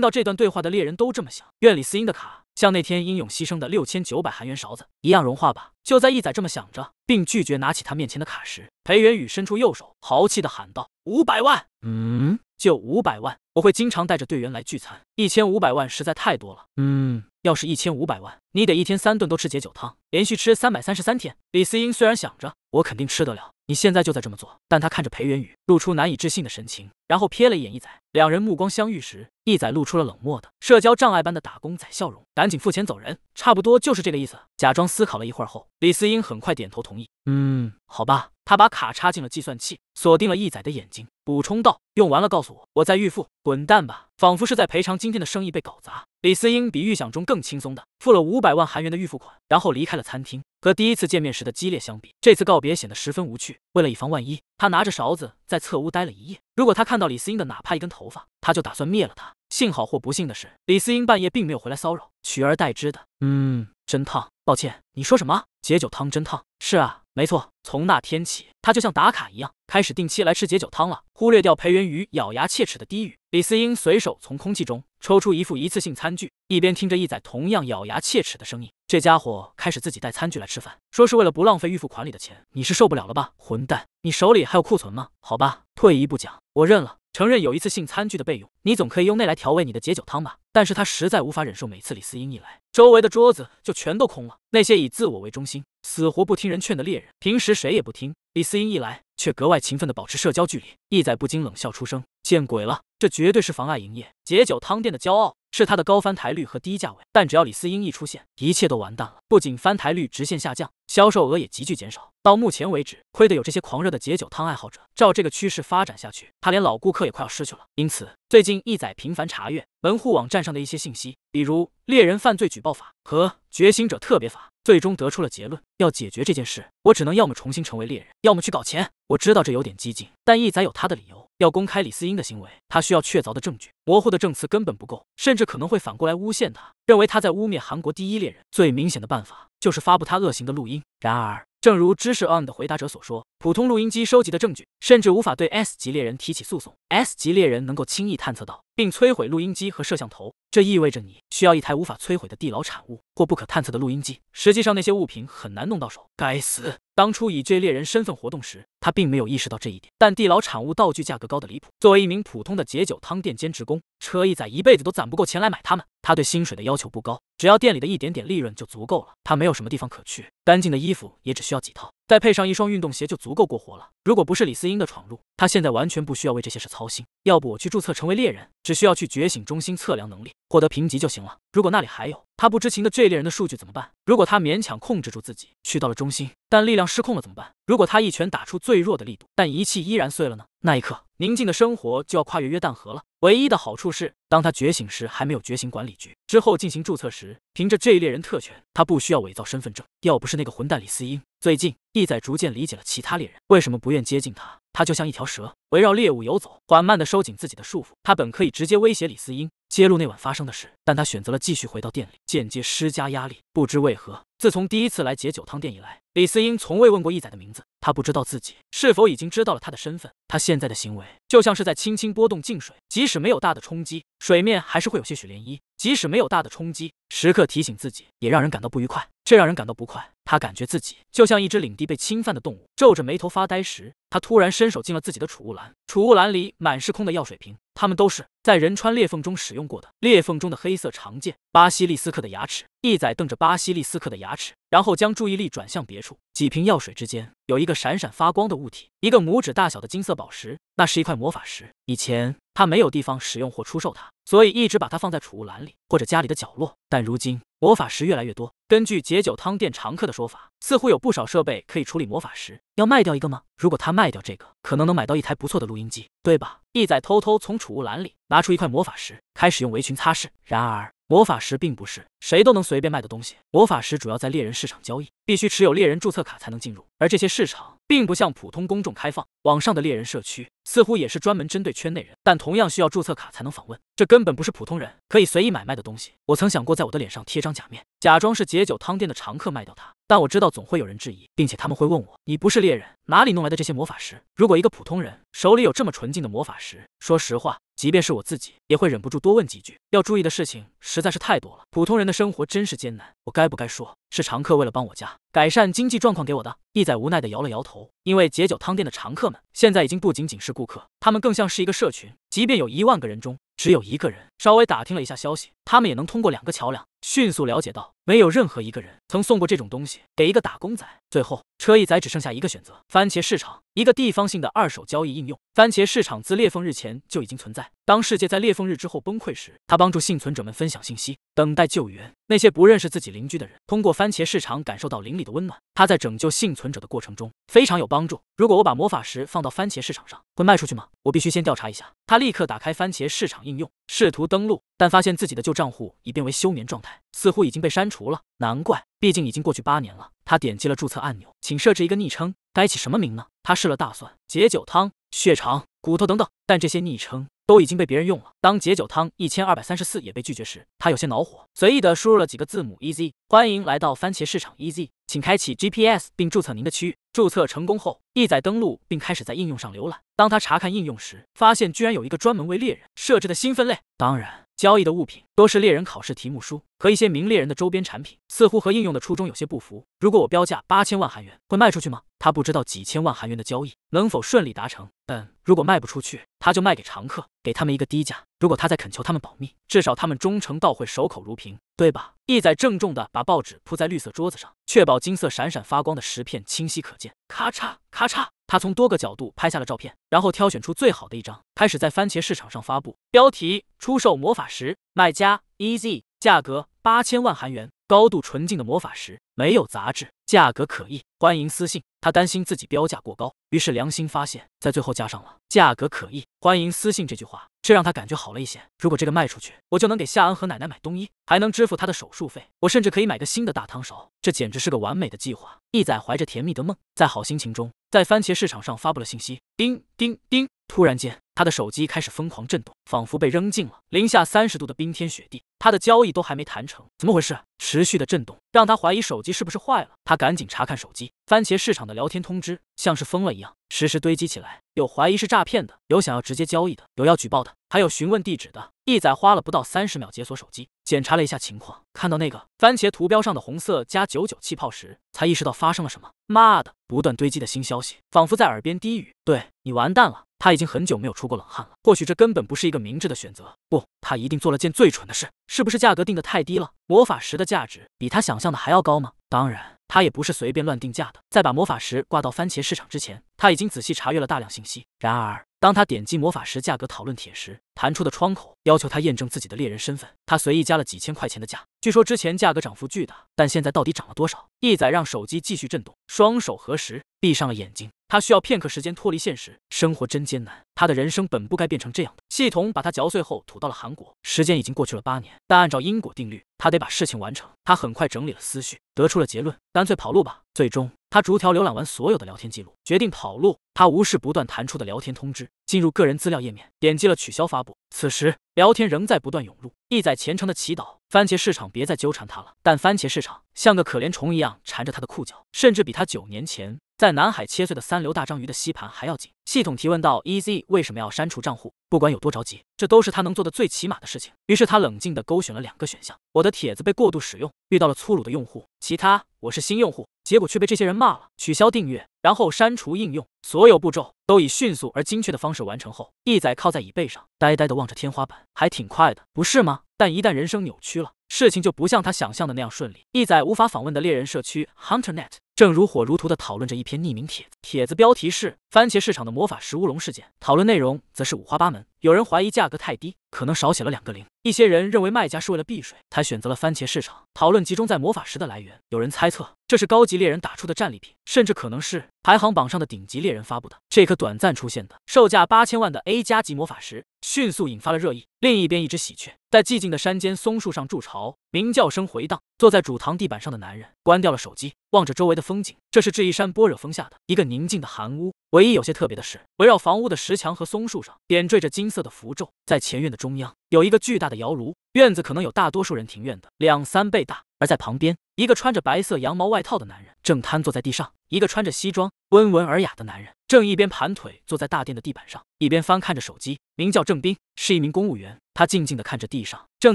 到这段对话的猎人都这么想。愿李斯英的卡像那天英勇牺牲的六千九百韩元勺子一样融化吧。就在一仔这么想着，并拒绝拿起他面前的卡时，裴元宇伸出右手，豪气地喊道：“五百万，嗯，就五百万。我会经常带着队员来聚餐。一千五百万实在太多了，嗯，要是一千五百万，你得一天三顿都吃解酒汤，连续吃三百三十三天。”李思英虽然想着，我肯定吃得了。你现在就在这么做，但他看着裴元宇，露出难以置信的神情，然后瞥了一眼一仔，两人目光相遇时，一仔露出了冷漠的社交障碍般的打工仔笑容，赶紧付钱走人，差不多就是这个意思。假装思考了一会儿后，李思英很快点头同意，嗯，好吧。他把卡插进了计算器，锁定了义仔的眼睛，补充道：“用完了告诉我，我在预付。”滚蛋吧！仿佛是在赔偿今天的生意被搞砸。李思英比预想中更轻松的付了五百万韩元的预付款，然后离开了餐厅。和第一次见面时的激烈相比，这次告别显得十分无趣。为了以防万一，他拿着勺子在侧屋待了一夜。如果他看到李思英的哪怕一根头发，他就打算灭了他。幸好或不幸的是，李思英半夜并没有回来骚扰，取而代之的，嗯。真烫！抱歉，你说什么？解酒汤真烫！是啊，没错。从那天起，他就像打卡一样，开始定期来吃解酒汤了。忽略掉裴元宇咬牙切齿的低语，李思英随手从空气中抽出一副一次性餐具，一边听着一仔同样咬牙切齿的声音。这家伙开始自己带餐具来吃饭，说是为了不浪费预付款里的钱。你是受不了了吧，混蛋！你手里还有库存吗？好吧，退一步讲，我认了。承认有一次性餐具的备用，你总可以用那来调味你的解酒汤吧。但是他实在无法忍受，每次李思英一来，周围的桌子就全都空了。那些以自我为中心、死活不听人劝的猎人，平时谁也不听，李思英一来却格外勤奋地保持社交距离。意在不禁冷笑出声：“见鬼了，这绝对是妨碍营业！解酒汤店的骄傲是它的高翻台率和低价位，但只要李思英一出现，一切都完蛋了，不仅翻台率直线下降。”销售额也急剧减少。到目前为止，亏得有这些狂热的解酒汤爱好者。照这个趋势发展下去，他连老顾客也快要失去了。因此，最近一仔频繁查阅门户网站上的一些信息，比如《猎人犯罪举报法》和《觉醒者特别法》，最终得出了结论：要解决这件事，我只能要么重新成为猎人，要么去搞钱。我知道这有点激进，但一仔有他的理由。要公开李思英的行为，他需要确凿的证据，模糊的证词根本不够，甚至可能会反过来诬陷他，认为他在污蔑韩国第一猎人。最明显的办法。就是发布他恶行的录音。然而，正如知识 on 的回答者所说，普通录音机收集的证据甚至无法对 S 级猎人提起诉讼。S 级猎人能够轻易探测到并摧毁录音机和摄像头。这意味着你需要一台无法摧毁的地牢产物或不可探测的录音机。实际上，那些物品很难弄到手。该死，当初以 J 猎人身份活动时，他并没有意识到这一点。但地牢产物道具价格高的离谱，作为一名普通的解酒汤店兼职工，车一仔一辈子都攒不够钱来买它们。他对薪水的要求不高，只要店里的一点点利润就足够了。他没有什么地方可去，干净的衣服也只需要几套，再配上一双运动鞋就足够过活了。如果不是李思英的闯入，他现在完全不需要为这些事操心。要不我去注册成为猎人，只需要去觉醒中心测量能力。获得评级就行了。如果那里还有他不知情的这列人的数据怎么办？如果他勉强控制住自己去到了中心，但力量失控了怎么办？如果他一拳打出最弱的力度，但仪器依然碎了呢？那一刻，宁静的生活就要跨越约旦河了。唯一的好处是，当他觉醒时还没有觉醒管理局，之后进行注册时，凭着这猎人特权，他不需要伪造身份证。要不是那个混蛋李思英，最近义仔逐渐理解了其他猎人为什么不愿接近他。他就像一条蛇，围绕猎物游走，缓慢地收紧自己的束缚。他本可以直接威胁李思英。揭露那晚发生的事，但他选择了继续回到店里，间接施加压力。不知为何，自从第一次来解酒汤店以来，李思英从未问过义仔的名字。他不知道自己是否已经知道了他的身份。他现在的行为就像是在轻轻拨动静水，即使没有大的冲击，水面还是会有些许涟漪。即使没有大的冲击，时刻提醒自己也让人感到不愉快。这让人感到不快。他感觉自己就像一只领地被侵犯的动物，皱着眉头发呆时，他突然伸手进了自己的储物篮，储物篮里满是空的药水瓶，他们都是在仁川裂缝中使用过的。裂缝中的黑色长剑，巴西利斯克的牙齿，一仔瞪着巴西利斯克的牙齿，然后将注意力转向别处。几瓶药水之间有一个闪闪发光的物体，一个拇指大小的金色宝石，那是一块魔法石。以前他没有地方使用或出售它。所以一直把它放在储物篮里或者家里的角落。但如今魔法石越来越多，根据解酒汤店常客的说法，似乎有不少设备可以处理魔法石。要卖掉一个吗？如果他卖掉这个，可能能买到一台不错的录音机，对吧？义仔偷偷从储物篮里拿出一块魔法石，开始用围裙擦拭。然而，魔法石并不是谁都能随便卖的东西。魔法石主要在猎人市场交易，必须持有猎人注册卡才能进入，而这些市场。并不向普通公众开放，网上的猎人社区似乎也是专门针对圈内人，但同样需要注册卡才能访问。这根本不是普通人可以随意买卖的东西。我曾想过在我的脸上贴张假面，假装是解酒汤店的常客卖掉它，但我知道总会有人质疑，并且他们会问我：“你不是猎人，哪里弄来的这些魔法石？”如果一个普通人手里有这么纯净的魔法石，说实话。即便是我自己，也会忍不住多问几句。要注意的事情实在是太多了，普通人的生活真是艰难。我该不该说，是常客为了帮我家改善经济状况给我的？一仔无奈地摇了摇头，因为解酒汤店的常客们现在已经不仅仅是顾客，他们更像是一个社群。即便有一万个人中只有一个人稍微打听了一下消息，他们也能通过两个桥梁迅速了解到。没有任何一个人曾送过这种东西给一个打工仔。最后，车一仔只剩下一个选择——番茄市场，一个地方性的二手交易应用。番茄市场自裂缝日前就已经存在。当世界在裂缝日之后崩溃时，他帮助幸存者们分享信息，等待救援。那些不认识自己邻居的人，通过番茄市场感受到邻里的温暖。他在拯救幸存者的过程中非常有帮助。如果我把魔法石放到番茄市场上，会卖出去吗？我必须先调查一下。他立刻打开番茄市场应用，试图登录，但发现自己的旧账户已变为休眠状态。似乎已经被删除了，难怪，毕竟已经过去八年了。他点击了注册按钮，请设置一个昵称，该起什么名呢？他试了大蒜、解酒汤、血肠、骨头等等，但这些昵称都已经被别人用了。当解酒汤一千二百三十四也被拒绝时，他有些恼火，随意的输入了几个字母 e z，欢迎来到番茄市场 e z。请开启 GPS 并注册您的区域。注册成功后，一载登录并开始在应用上浏览。当他查看应用时，发现居然有一个专门为猎人设置的新分类。当然，交易的物品多是猎人考试题目书和一些名猎人的周边产品，似乎和应用的初衷有些不符。如果我标价八千万韩元，会卖出去吗？他不知道几千万韩元的交易能否顺利达成，但如果卖不出去，他就卖给常客，给他们一个低价。如果他再恳求他们保密，至少他们忠诚到会守口如瓶，对吧？义仔郑重的把报纸铺在绿色桌子上，确保金色闪闪发光的石片清晰可见。咔嚓咔嚓，他从多个角度拍下了照片，然后挑选出最好的一张，开始在番茄市场上发布。标题：出售魔法石，卖家：Eazy，价格八千万韩元，高度纯净的魔法石。没有杂质，价格可议，欢迎私信。他担心自己标价过高，于是良心发现，在最后加上了“价格可议，欢迎私信”这句话，这让他感觉好了一些。如果这个卖出去，我就能给夏安和奶奶买冬衣，还能支付他的手术费，我甚至可以买个新的大汤勺。这简直是个完美的计划。义仔怀着甜蜜的梦，在好心情中，在番茄市场上发布了信息。叮叮叮！突然间。他的手机开始疯狂震动，仿佛被扔进了零下三十度的冰天雪地。他的交易都还没谈成，怎么回事？持续的震动让他怀疑手机是不是坏了。他赶紧查看手机，番茄市场的聊天通知像是疯了一样，实时堆积起来。有怀疑是诈骗的，有想要直接交易的，有要举报的，还有询问地址的。一仔花了不到三十秒解锁手机，检查了一下情况，看到那个番茄图标上的红色加九九气泡时，才意识到发生了什么。妈的，不断堆积的新消息仿佛在耳边低语：“对你完蛋了。”他已经很久没有出过冷汗了。或许这根本不是一个明智的选择。不，他一定做了件最蠢的事。是不是价格定的太低了？魔法石的价值比他想象的还要高吗？当然，他也不是随便乱定价的。在把魔法石挂到番茄市场之前，他已经仔细查阅了大量信息。然而，当他点击魔法石价格讨论铁时，弹出的窗口，要求他验证自己的猎人身份。他随意加了几千块钱的价。据说之前价格涨幅巨大，但现在到底涨了多少？一仔让手机继续震动，双手合十，闭上了眼睛。他需要片刻时间脱离现实。生活真艰难，他的人生本不该变成这样的。系统把他嚼碎后吐到了韩国。时间已经过去了八年，但按照因果定律，他得把事情完成。他很快整理了思绪，得出了结论：干脆跑路吧。最终。他逐条浏览完所有的聊天记录，决定跑路。他无视不断弹出的聊天通知，进入个人资料页面，点击了取消发布。此时，聊天仍在不断涌入。一仔虔诚的祈祷番茄市场别再纠缠他了，但番茄市场像个可怜虫一样缠着他的裤脚，甚至比他九年前。在南海切碎的三流大章鱼的吸盘还要紧。系统提问到：Ez 为什么要删除账户？不管有多着急，这都是他能做的最起码的事情。于是他冷静地勾选了两个选项：我的帖子被过度使用，遇到了粗鲁的用户；其他，我是新用户。结果却被这些人骂了。取消订阅，然后删除应用。所有步骤都以迅速而精确的方式完成后，一仔靠在椅背上，呆呆地望着天花板。还挺快的，不是吗？但一旦人生扭曲了，事情就不像他想象的那样顺利。一仔无法访问的猎人社区 HunterNet。正如火如荼的讨论着一篇匿名帖子，帖子标题是《番茄市场的魔法石乌龙事件》，讨论内容则是五花八门。有人怀疑价格太低，可能少写了两个零。一些人认为卖家是为了避税才选择了番茄市场。讨论集中在魔法石的来源，有人猜测这是高级猎人打出的战利品，甚至可能是排行榜上的顶级猎人发布的。这颗短暂出现的、售价八千万的 A+ 加级魔法石，迅速引发了热议。另一边，一只喜鹊在寂静的山间松树上筑巢，鸣叫声回荡。坐在主堂地板上的男人关掉了手机，望着周围的风景。这是智异山般若峰下的一个宁静的寒屋，唯一有些特别的是，围绕房屋的石墙和松树上点缀着金色的符咒。在前院的中央有一个巨大的窑炉，院子可能有大多数人庭院的两三倍大。而在旁边，一个穿着白色羊毛外套的男人正瘫坐在地上；一个穿着西装、温文尔雅的男人正一边盘腿坐在大殿的地板上，一边翻看着手机。名叫郑斌，是一名公务员。他静静地看着地上正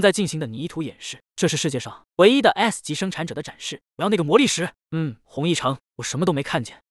在进行的泥土演示，这是世界上唯一的 S 级生产者的展示。我要那个魔力石。嗯，红一城。我什么都没看见，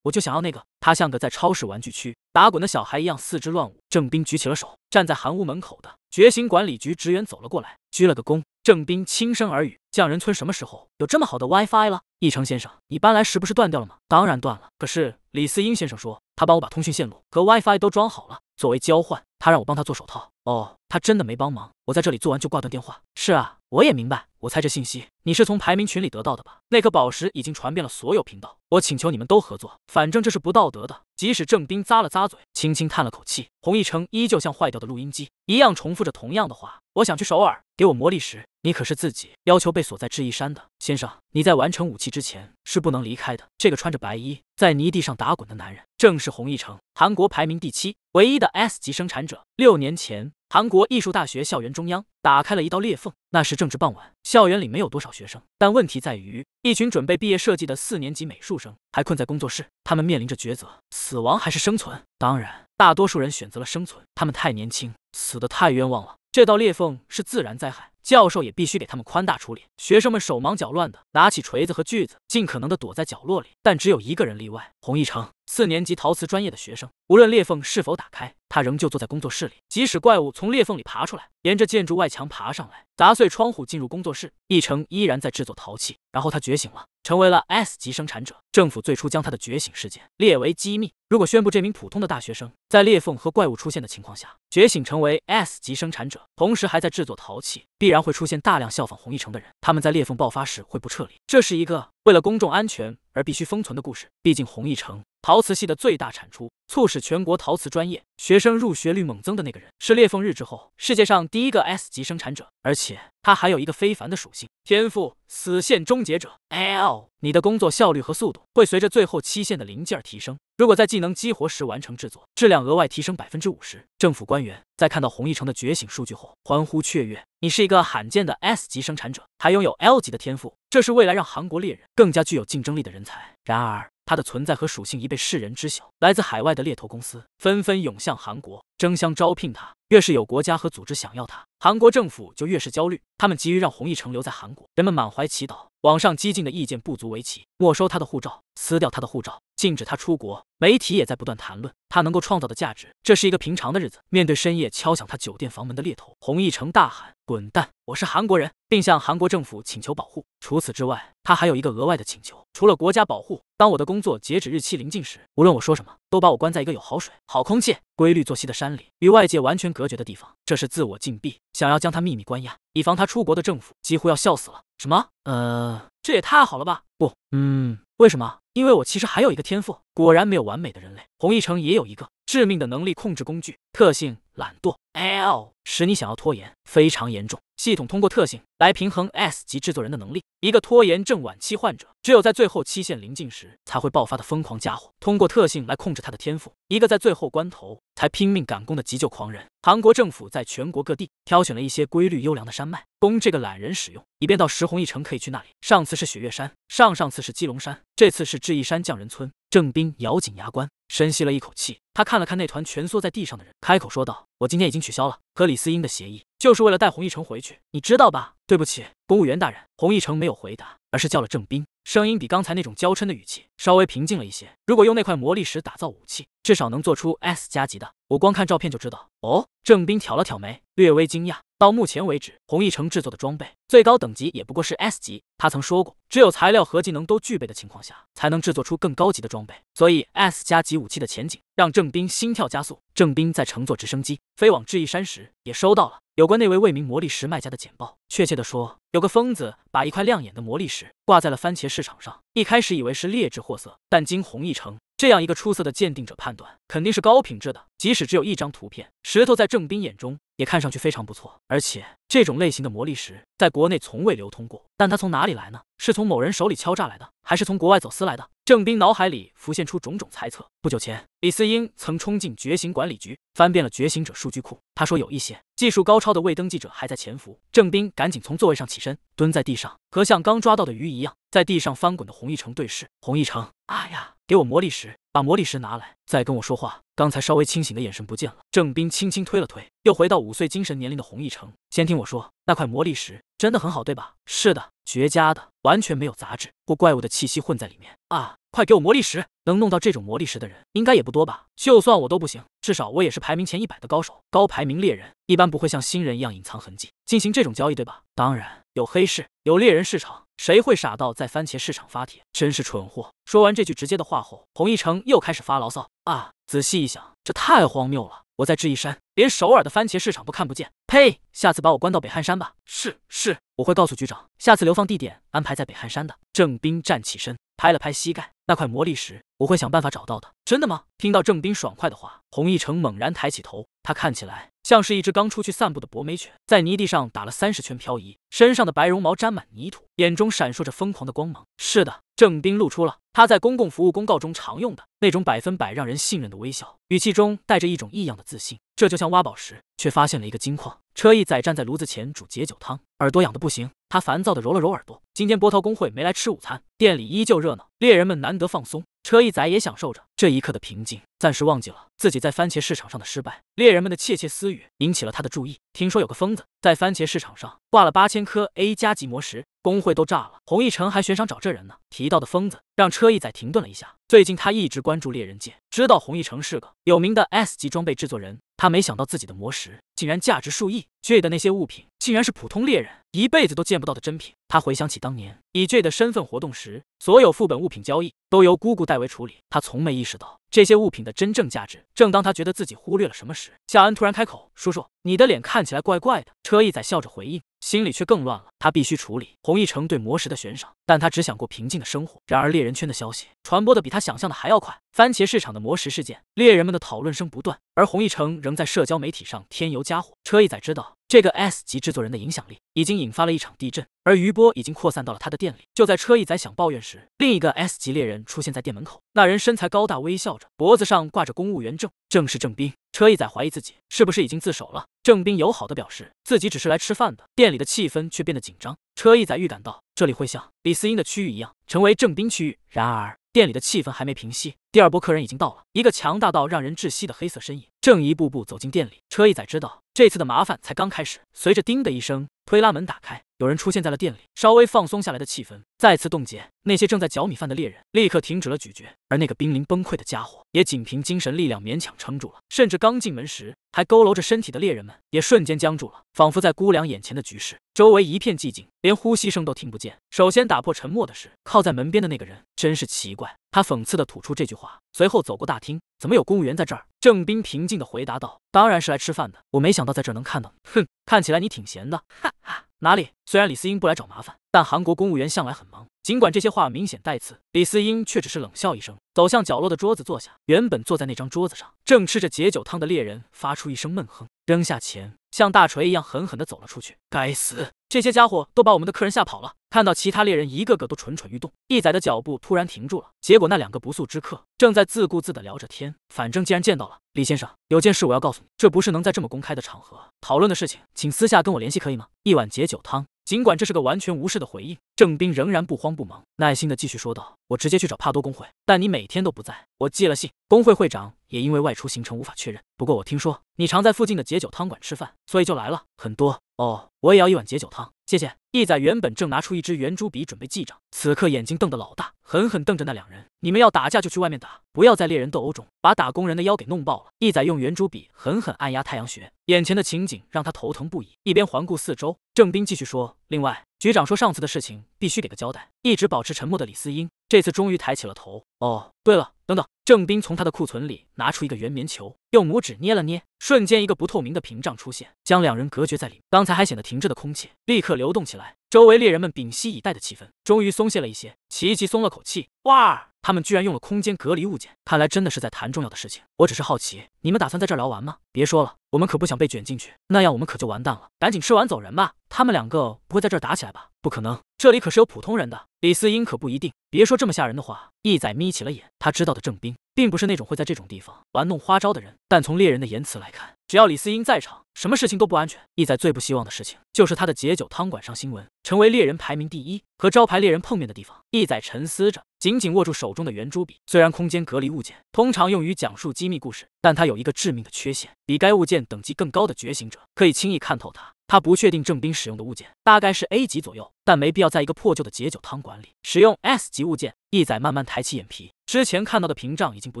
我就想要那个。他像个在超市玩具区打滚的小孩一样，四肢乱舞。郑斌举起了手，站在韩屋门口的觉醒管理局职员走了过来，鞠了个躬。郑斌轻声耳语：“匠人村什么时候有这么好的 WiFi 了？义成先生，你搬来时不是断掉了吗？当然断了，可是李思英先生说他帮我把通讯线路和 WiFi 都装好了，作为交换，他让我帮他做手套。哦，他真的没帮忙，我在这里做完就挂断电话。是啊。”我也明白，我猜这信息你是从排名群里得到的吧？那颗宝石已经传遍了所有频道，我请求你们都合作，反正这是不道德的。即使郑斌咂了咂嘴，轻轻叹了口气，洪一成依旧像坏掉的录音机一样重复着同样的话：“我想去首尔，给我魔力石。你可是自己要求被锁在智异山的先生，你在完成武器之前是不能离开的。”这个穿着白衣在泥地上打滚的男人，正是洪一成，韩国排名第七唯一的 S 级生产者。六年前，韩国艺术大学校园中央打开了一道裂缝，那时正值傍晚。校园里没有多少学生，但问题在于，一群准备毕业设计的四年级美术生还困在工作室。他们面临着抉择：死亡还是生存？当然，大多数人选择了生存。他们太年轻，死得太冤枉了。这道裂缝是自然灾害，教授也必须给他们宽大处理。学生们手忙脚乱的拿起锤子和锯子，尽可能的躲在角落里。但只有一个人例外——洪一成，四年级陶瓷专业的学生。无论裂缝是否打开，他仍旧坐在工作室里。即使怪物从裂缝里爬出来，沿着建筑外墙爬上来，砸碎窗户进入工作室，一成依然在制作陶器。然后他觉醒了，成为了 S 级生产者。政府最初将他的觉醒事件列为机密。如果宣布这名普通的大学生在裂缝和怪物出现的情况下觉醒成为 S 级生产者，同时还在制作陶器，必然会出现大量效仿红一城的人。他们在裂缝爆发时会不撤离。这是一个为了公众安全而必须封存的故事。毕竟红一城陶瓷系的最大产出。促使全国陶瓷专业学生入学率猛增的那个人，是裂缝日之后世界上第一个 S 级生产者，而且他还有一个非凡的属性天赋——死线终结者 L。你的工作效率和速度会随着最后期限的临件而提升。如果在技能激活时完成制作，质量额外提升百分之五十。政府官员在看到洪一成的觉醒数据后，欢呼雀跃：“你是一个罕见的 S 级生产者，还拥有 L 级的天赋，这是未来让韩国猎人更加具有竞争力的人才。”然而。他的存在和属性已被世人知晓，来自海外的猎头公司纷纷涌向韩国，争相招聘他。越是有国家和组织想要他，韩国政府就越是焦虑。他们急于让洪义城留在韩国，人们满怀祈祷。网上激进的意见不足为奇，没收他的护照，撕掉他的护照，禁止他出国。媒体也在不断谈论他能够创造的价值。这是一个平常的日子，面对深夜敲响他酒店房门的猎头，洪义成大喊。滚蛋！我是韩国人，并向韩国政府请求保护。除此之外，他还有一个额外的请求：除了国家保护，当我的工作截止日期临近时，无论我说什么，都把我关在一个有好水、好空气、规律作息的山里，与外界完全隔绝的地方。这是自我禁闭，想要将他秘密关押，以防他出国的政府几乎要笑死了。什么？呃，这也太好了吧？不，嗯，为什么？因为我其实还有一个天赋。果然没有完美的人类，洪一成也有一个。致命的能力控制工具特性懒惰 L，使你想要拖延，非常严重。系统通过特性来平衡 S 级制作人的能力。一个拖延症晚期患者，只有在最后期限临近时才会爆发的疯狂家伙，通过特性来控制他的天赋。一个在最后关头才拼命赶工的急救狂人。韩国政府在全国各地挑选了一些规律优良的山脉，供这个懒人使用，以便到石红一城可以去那里。上次是雪月山，上上次是基隆山，这次是智异山匠人村。郑斌咬紧牙关，深吸了一口气，他看了看那团蜷缩在地上的人，开口说道：“我今天已经取消了和李思英的协议，就是为了带洪一城回去，你知道吧？”对不起，公务员大人。洪一城没有回答，而是叫了郑斌。声音比刚才那种娇嗔的语气稍微平静了一些。如果用那块魔力石打造武器，至少能做出 S 加级的。我光看照片就知道。哦，郑斌挑了挑眉，略微惊讶。到目前为止，洪毅成制作的装备最高等级也不过是 S 级。他曾说过，只有材料和技能都具备的情况下，才能制作出更高级的装备。所以 S 加级武器的前景让郑斌心跳加速。郑斌在乘坐直升机飞往智异山时，也收到了。有关那位未名魔力石卖家的简报，确切的说，有个疯子把一块亮眼的魔力石挂在了番茄市场上。一开始以为是劣质货色，但经弘一城这样一个出色的鉴定者判断，肯定是高品质的。即使只有一张图片，石头在郑斌眼中也看上去非常不错。而且这种类型的魔力石在国内从未流通过。但它从哪里来呢？是从某人手里敲诈来的，还是从国外走私来的？郑斌脑海里浮现出种种猜测。不久前，李思英曾冲进觉醒管理局，翻遍了觉醒者数据库。他说有一些技术高超的未登记者还在潜伏。郑斌赶紧从座位上起身，蹲在地上，和像刚抓到的鱼一样在地上翻滚的洪一成对视。洪一成，啊呀，给我魔力石，把魔力石拿来！再跟我说话。刚才稍微清醒的眼神不见了。郑斌轻轻推了推，又回到五岁精神年龄的洪一成。先听我说，那块魔力石。真的很好，对吧？是的，绝佳的，完全没有杂质或怪物的气息混在里面啊！快给我魔力石！能弄到这种魔力石的人应该也不多吧？就算我都不行，至少我也是排名前一百的高手，高排名猎人一般不会像新人一样隐藏痕迹进行这种交易，对吧？当然有黑市，有猎人市场，谁会傻到在番茄市场发帖？真是蠢货！说完这句直接的话后，洪一成又开始发牢骚啊！仔细一想，这太荒谬了。我在智异山，连首尔的番茄市场都看不见。呸！下次把我关到北汉山吧。是是，我会告诉局长，下次流放地点安排在北汉山的。郑斌站起身，拍了拍膝盖，那块魔力石，我会想办法找到的。真的吗？听到郑斌爽快的话，洪一成猛然抬起头，他看起来像是一只刚出去散步的博美犬，在泥地上打了三十圈漂移，身上的白绒毛沾满泥土，眼中闪烁着疯狂的光芒。是的。郑斌露出了他在公共服务公告中常用的那种百分百让人信任的微笑，语气中带着一种异样的自信。这就像挖宝时却发现了一个金矿。车一仔站在炉子前煮解酒汤，耳朵痒的不行，他烦躁的揉了揉耳朵。今天波涛工会没来吃午餐，店里依旧热闹，猎人们难得放松。车一仔也享受着这一刻的平静，暂时忘记了自己在番茄市场上的失败。猎人们的窃窃私语引起了他的注意。听说有个疯子在番茄市场上挂了八千颗 A 加级魔石，工会都炸了。洪一成还悬赏找这人呢。提到的疯子让车一仔停顿了一下。最近他一直关注猎人界，知道洪一成是个有名的 S 级装备制作人。他没想到自己的魔石竟然价值数亿，J 的那些物品竟然是普通猎人一辈子都见不到的珍品。他回想起当年以 J 的身份活动时，所有副本物品交易都由姑姑代为处理，他从没意识到这些物品的真正价值。正当他觉得自己忽略了什么时，夏恩突然开口：“叔叔，你的脸看起来怪怪的。”车翼仔笑着回应。心里却更乱了，他必须处理洪一城对魔石的悬赏，但他只想过平静的生活。然而猎人圈的消息传播的比他想象的还要快，番茄市场的魔石事件，猎人们的讨论声不断，而洪一城仍在社交媒体上添油加火。车一仔知道。这个 S 级制作人的影响力已经引发了一场地震，而余波已经扩散到了他的店里。就在车一仔想抱怨时，另一个 S 级猎人出现在店门口。那人身材高大，微笑着，脖子上挂着公务员证，正是郑斌。车一仔怀疑自己是不是已经自首了。郑斌友好的表示自己只是来吃饭的。店里的气氛却变得紧张。车一仔预感到这里会像李思英的区域一样，成为郑斌区域。然而，店里的气氛还没平息，第二波客人已经到了。一个强大到让人窒息的黑色身影正一步步走进店里。车一仔知道。这次的麻烦才刚开始。随着“叮”的一声，推拉门打开，有人出现在了店里。稍微放松下来的气氛再次冻结。那些正在嚼米饭的猎人立刻停止了咀嚼，而那个濒临崩溃的家伙也仅凭精神力量勉强撑住了。甚至刚进门时还佝偻着身体的猎人们也瞬间僵住了，仿佛在估量眼前的局势。周围一片寂静，连呼吸声都听不见。首先打破沉默的是靠在门边的那个人，真是奇怪。他讽刺地吐出这句话，随后走过大厅。怎么有公务员在这儿？郑斌平静的回答道：“当然是来吃饭的。我没想到在这能看到你。哼，看起来你挺闲的。哈哈，哪里？虽然李思英不来找麻烦，但韩国公务员向来很忙。尽管这些话明显带刺，李思英却只是冷笑一声，走向角落的桌子坐下。原本坐在那张桌子上，正吃着解酒汤的猎人，发出一声闷哼，扔下钱，像大锤一样狠狠的走了出去。该死，这些家伙都把我们的客人吓跑了。”看到其他猎人一个个都蠢蠢欲动，义仔的脚步突然停住了。结果那两个不速之客正在自顾自的聊着天。反正既然见到了李先生，有件事我要告诉你，这不是能在这么公开的场合讨论的事情，请私下跟我联系可以吗？一碗解酒汤。尽管这是个完全无视的回应，郑斌仍然不慌不忙，耐心的继续说道：“我直接去找帕多工会，但你每天都不在，我寄了信，工会会长也因为外出行程无法确认。不过我听说你常在附近的解酒汤馆吃饭，所以就来了很多哦。我也要一碗解酒汤，谢谢。”义仔原本正拿出一支圆珠笔准备记账，此刻眼睛瞪得老大，狠狠瞪着那两人：“你们要打架就去外面打，不要在猎人斗殴中把打工人的腰给弄爆了。”义仔用圆珠笔狠狠按压太阳穴，眼前的情景让他头疼不已。一边环顾四周，郑斌继续说：“另外，局长说上次的事情必须给个交代。”一直保持沉默的李思英这次终于抬起了头：“哦，对了。”等等，郑斌从他的库存里拿出一个圆棉球，用拇指捏了捏，瞬间一个不透明的屏障出现，将两人隔绝在里面。刚才还显得停滞的空气立刻流动起来，周围猎人们屏息以待的气氛终于松懈了一些，齐齐松了口气。哇！他们居然用了空间隔离物件，看来真的是在谈重要的事情。我只是好奇，你们打算在这儿聊完吗？别说了，我们可不想被卷进去，那样我们可就完蛋了。赶紧吃完走人吧。他们两个不会在这儿打起来吧？不可能，这里可是有普通人的。李思英可不一定。别说这么吓人的话。一仔眯起了眼，他知道的郑兵并不是那种会在这种地方玩弄花招的人，但从猎人的言辞来看。只要李思英在场，什么事情都不安全。义仔最不希望的事情，就是他的解酒汤馆上新闻，成为猎人排名第一和招牌猎人碰面的地方。义仔沉思着，紧紧握住手中的圆珠笔。虽然空间隔离物件通常用于讲述机密故事，但它有一个致命的缺陷：比该物件等级更高的觉醒者可以轻易看透它。他不确定郑斌使用的物件大概是 A 级左右，但没必要在一个破旧的解酒汤馆里使用 S 级物件。义仔慢慢抬起眼皮。之前看到的屏障已经不